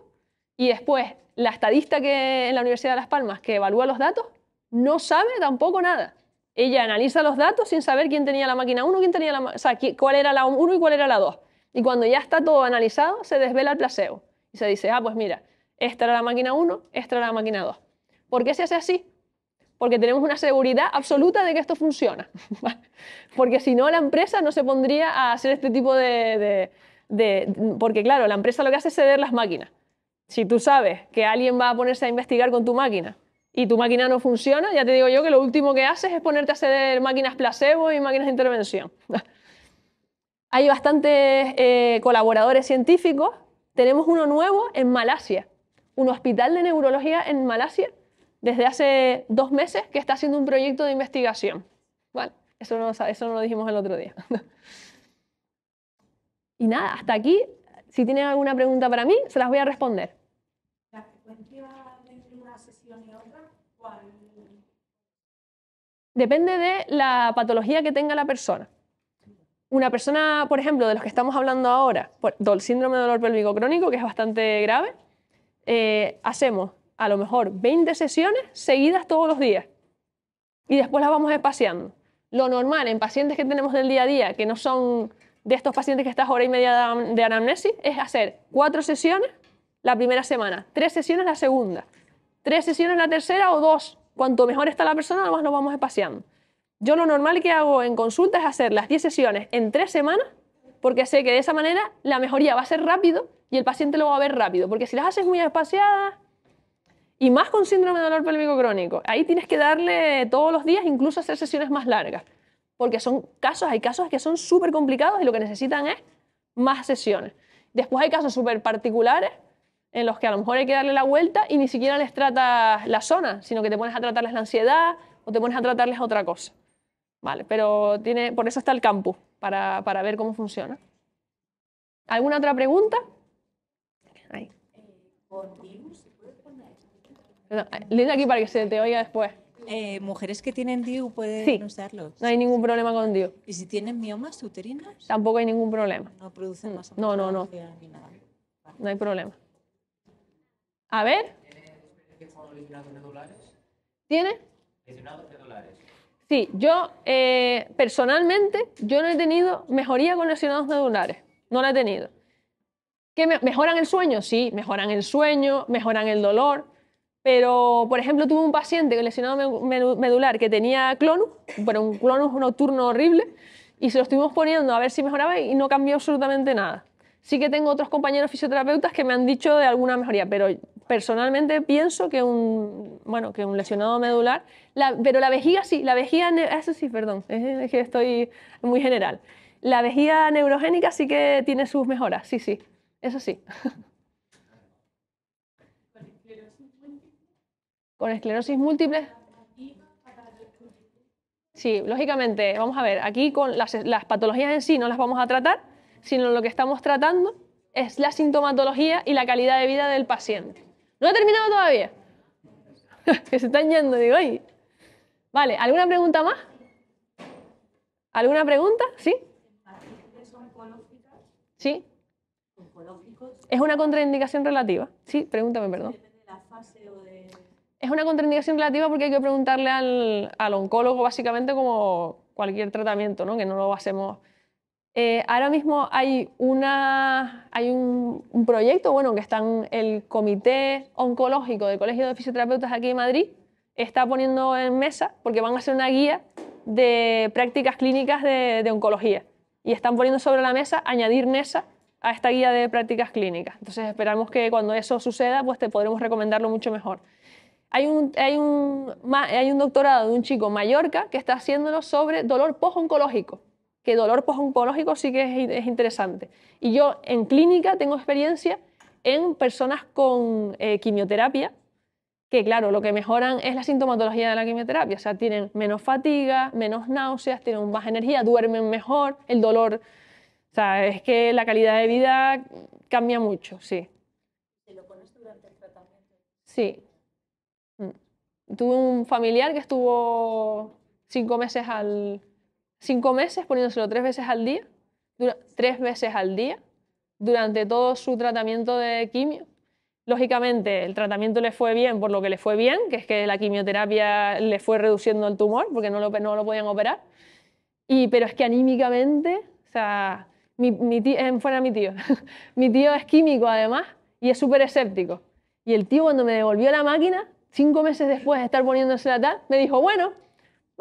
y después la estadista que en la Universidad de Las Palmas que evalúa los datos no sabe tampoco nada. Ella analiza los datos sin saber quién tenía la máquina 1, quién tenía la, o sea, cuál era la 1 y cuál era la 2. Y cuando ya está todo analizado, se desvela el placebo y se dice, ah, pues mira, esta era la máquina 1, esta era la máquina 2. ¿Por qué se hace así? Porque tenemos una seguridad absoluta de que esto funciona. Porque si no, la empresa no se pondría a hacer este tipo de porque claro, la empresa lo que hace es ceder las máquinas. Si tú sabes que alguien va a ponerse a investigar con tu máquina y tu máquina no funciona, ya te digo yo que lo último que haces es ponerte a ceder máquinas placebo y máquinas de intervención. Hay bastantes eh, colaboradores científicos. Tenemos uno nuevo en Malasia, un hospital de neurología en Malasia, desde hace dos meses que está haciendo un proyecto de investigación. Bueno, eso eso no lo dijimos el otro día. Y nada, hasta aquí, si tienen alguna pregunta para mí, se las voy a responder. ¿La frecuencia entre una sesión y otra? ¿Cuál? Depende de la patología que tenga la persona. Una persona, por ejemplo, de los que estamos hablando ahora, el síndrome de dolor pélvico crónico, que es bastante grave, eh, hacemos a lo mejor 20 sesiones seguidas todos los días y después las vamos espaciando. Lo normal en pacientes que tenemos del día a día, que no son de estos pacientes que estás hora y media de anamnesis es hacer cuatro sesiones la primera semana, tres sesiones la segunda, tres sesiones la tercera o dos. Cuanto mejor está la persona, más nos vamos espaciando. Yo lo normal que hago en consulta es hacer las 10 sesiones en tres semanas, porque sé que de esa manera la mejoría va a ser rápido y el paciente lo va a ver rápido. Porque si las haces muy espaciadas, y más con síndrome de dolor pélvico crónico. Ahí tienes que darle todos los días, incluso hacer sesiones más largas porque son casos, hay casos que son súper complicados y lo que necesitan es más sesiones. Después hay casos súper particulares en los que a lo mejor hay que darle la vuelta y ni siquiera les tratas la zona, sino que te pones a tratarles la ansiedad o te pones a tratarles otra cosa. Vale, pero tiene, por eso está el campus, para, ver cómo funciona. ¿Alguna otra pregunta? Ahí. Eh, eh, Linda aquí para que se te oiga después. Eh, mujeres que tienen DIU pueden sí, No hay ningún problema con DIU. ¿Y si tienen miomas uterinos? Tampoco hay ningún problema. No producen más mm, No, no, no. No hay problema. A ver. ¿Tiene? Lesionados Sí, yo eh, personalmente yo no he tenido mejoría con lesionados medulares. No la he tenido. ¿Que ¿Mejoran el sueño? Sí, mejoran el sueño, mejoran el dolor, pero, por ejemplo, tuve un paciente lesionado medular que tenía clonus, bueno, un clonus nocturno horrible, y se lo estuvimos poniendo a ver si mejoraba y no cambió absolutamente nada. Sí que tengo otros compañeros fisioterapeutas que me han dicho de alguna mejoría, pero personalmente pienso que un, bueno, que un lesionado medular, pero la vejiga sí, la vejiga, ah, eso sí, perdón, es que estoy muy general. La vejiga neurogénica sí que tiene sus mejoras, sí, sí, eso sí. con esclerosis múltiple. Sí, lógicamente, vamos a ver, aquí con las, patologías en sí no las vamos a tratar, sino lo que estamos tratando es la sintomatología y la calidad de vida del paciente. No he terminado todavía. que se están yendo, digo, ay. Vale, ¿alguna pregunta más? ¿Alguna pregunta? ¿Sí? ¿Sí? ¿Es una contraindicación relativa? Sí, pregúntame, perdón es una contraindicación relativa porque hay que preguntarle al, oncólogo básicamente como cualquier tratamiento, ¿no? que no lo hacemos. Eh, ahora mismo hay, una, hay un, proyecto, bueno, que está en el Comité Oncológico del Colegio de Fisioterapeutas aquí en Madrid, está poniendo en mesa porque van a hacer una guía de prácticas clínicas de, oncología y están poniendo sobre la mesa añadir mesa a esta guía de prácticas clínicas. Entonces esperamos que cuando eso suceda, pues te podremos recomendarlo mucho mejor hay un, hay, un, doctorado de un chico en Mallorca que está haciéndolo sobre dolor post-oncológico, que dolor post-oncológico sí que es, interesante. Y yo en clínica tengo experiencia en personas con eh, quimioterapia, que claro, lo que mejoran es la sintomatología de la quimioterapia, o sea, tienen menos fatiga, menos náuseas, tienen más energía, duermen mejor, el dolor, o sea, es que la calidad de vida cambia mucho, sí. ¿Y lo pones durante el tratamiento? Sí tuve un familiar que estuvo cinco meses, al, cinco meses poniéndoselo tres veces al día, tres veces al día, durante todo su tratamiento de quimio. Lógicamente, el tratamiento le fue bien por lo que le fue bien, que es que la quimioterapia le fue reduciendo el tumor porque no lo, no lo podían operar. Y, pero es que anímicamente, o sea, mi, mi tío, fuera mi tío, mi tío es químico además y es súper escéptico. Y el tío cuando me devolvió la máquina, Cinco meses después de estar poniéndose la tal, me dijo, bueno,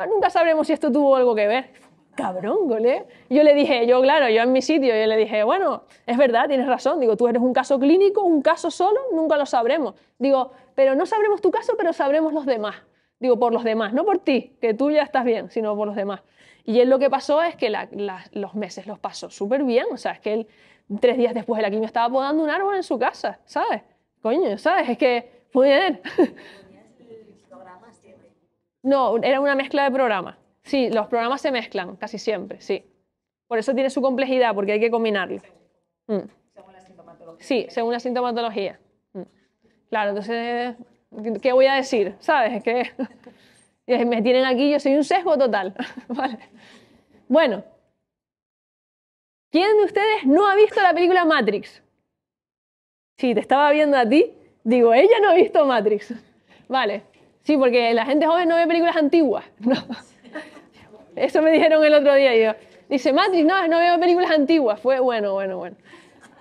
nunca sabremos si esto tuvo algo que ver. Cabrón, gole. Yo le dije, yo claro, yo en mi sitio, yo le dije, bueno, es verdad, tienes razón. Digo, tú eres un caso clínico, un caso solo, nunca lo sabremos. Digo, pero no sabremos tu caso, pero sabremos los demás. Digo, por los demás, no por ti, que tú ya estás bien, sino por los demás. Y él lo que pasó es que los meses los pasó súper bien. O sea, es que él tres días después de la quimio estaba podando un árbol en su casa, ¿sabes? Coño, ¿sabes? Es que, muy bien. No, era una mezcla de programas. Sí, los programas se mezclan casi siempre, sí. Por eso tiene su complejidad, porque hay que combinarlo. Mm. Según la sintomatología. Sí, según la sintomatología. Mm. Claro, entonces, ¿qué voy a decir? ¿Sabes? Que me tienen aquí, yo soy un sesgo total. vale. Bueno, ¿quién de ustedes no ha visto la película Matrix? Si te estaba viendo a ti, digo, ella no ha visto Matrix. Vale, Sí, porque la gente joven no ve películas antiguas. Eso me dijeron el otro día. yo, dice, Matrix, no, no veo películas antiguas. Fue bueno, bueno, bueno.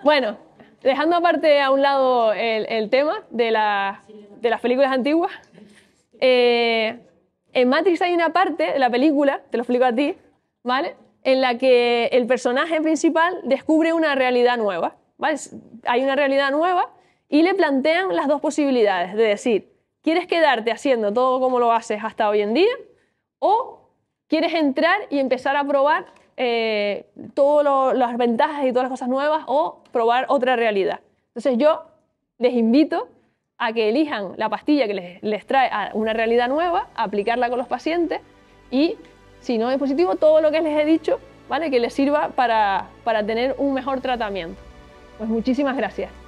Bueno, dejando aparte a un lado el, tema de, las películas antiguas, eh, en Matrix hay una parte de la película, te lo explico a ti, ¿vale? En la que el personaje principal descubre una realidad nueva, ¿vale? Hay una realidad nueva y le plantean las dos posibilidades, de decir, ¿Quieres quedarte haciendo todo como lo haces hasta hoy en día? ¿O quieres entrar y empezar a probar eh, todas las ventajas y todas las cosas nuevas o probar otra realidad? Entonces yo les invito a que elijan la pastilla que les, trae a una realidad nueva, aplicarla con los pacientes y si no es positivo, todo lo que les he dicho, ¿vale? que les sirva para, para tener un mejor tratamiento. Pues muchísimas gracias.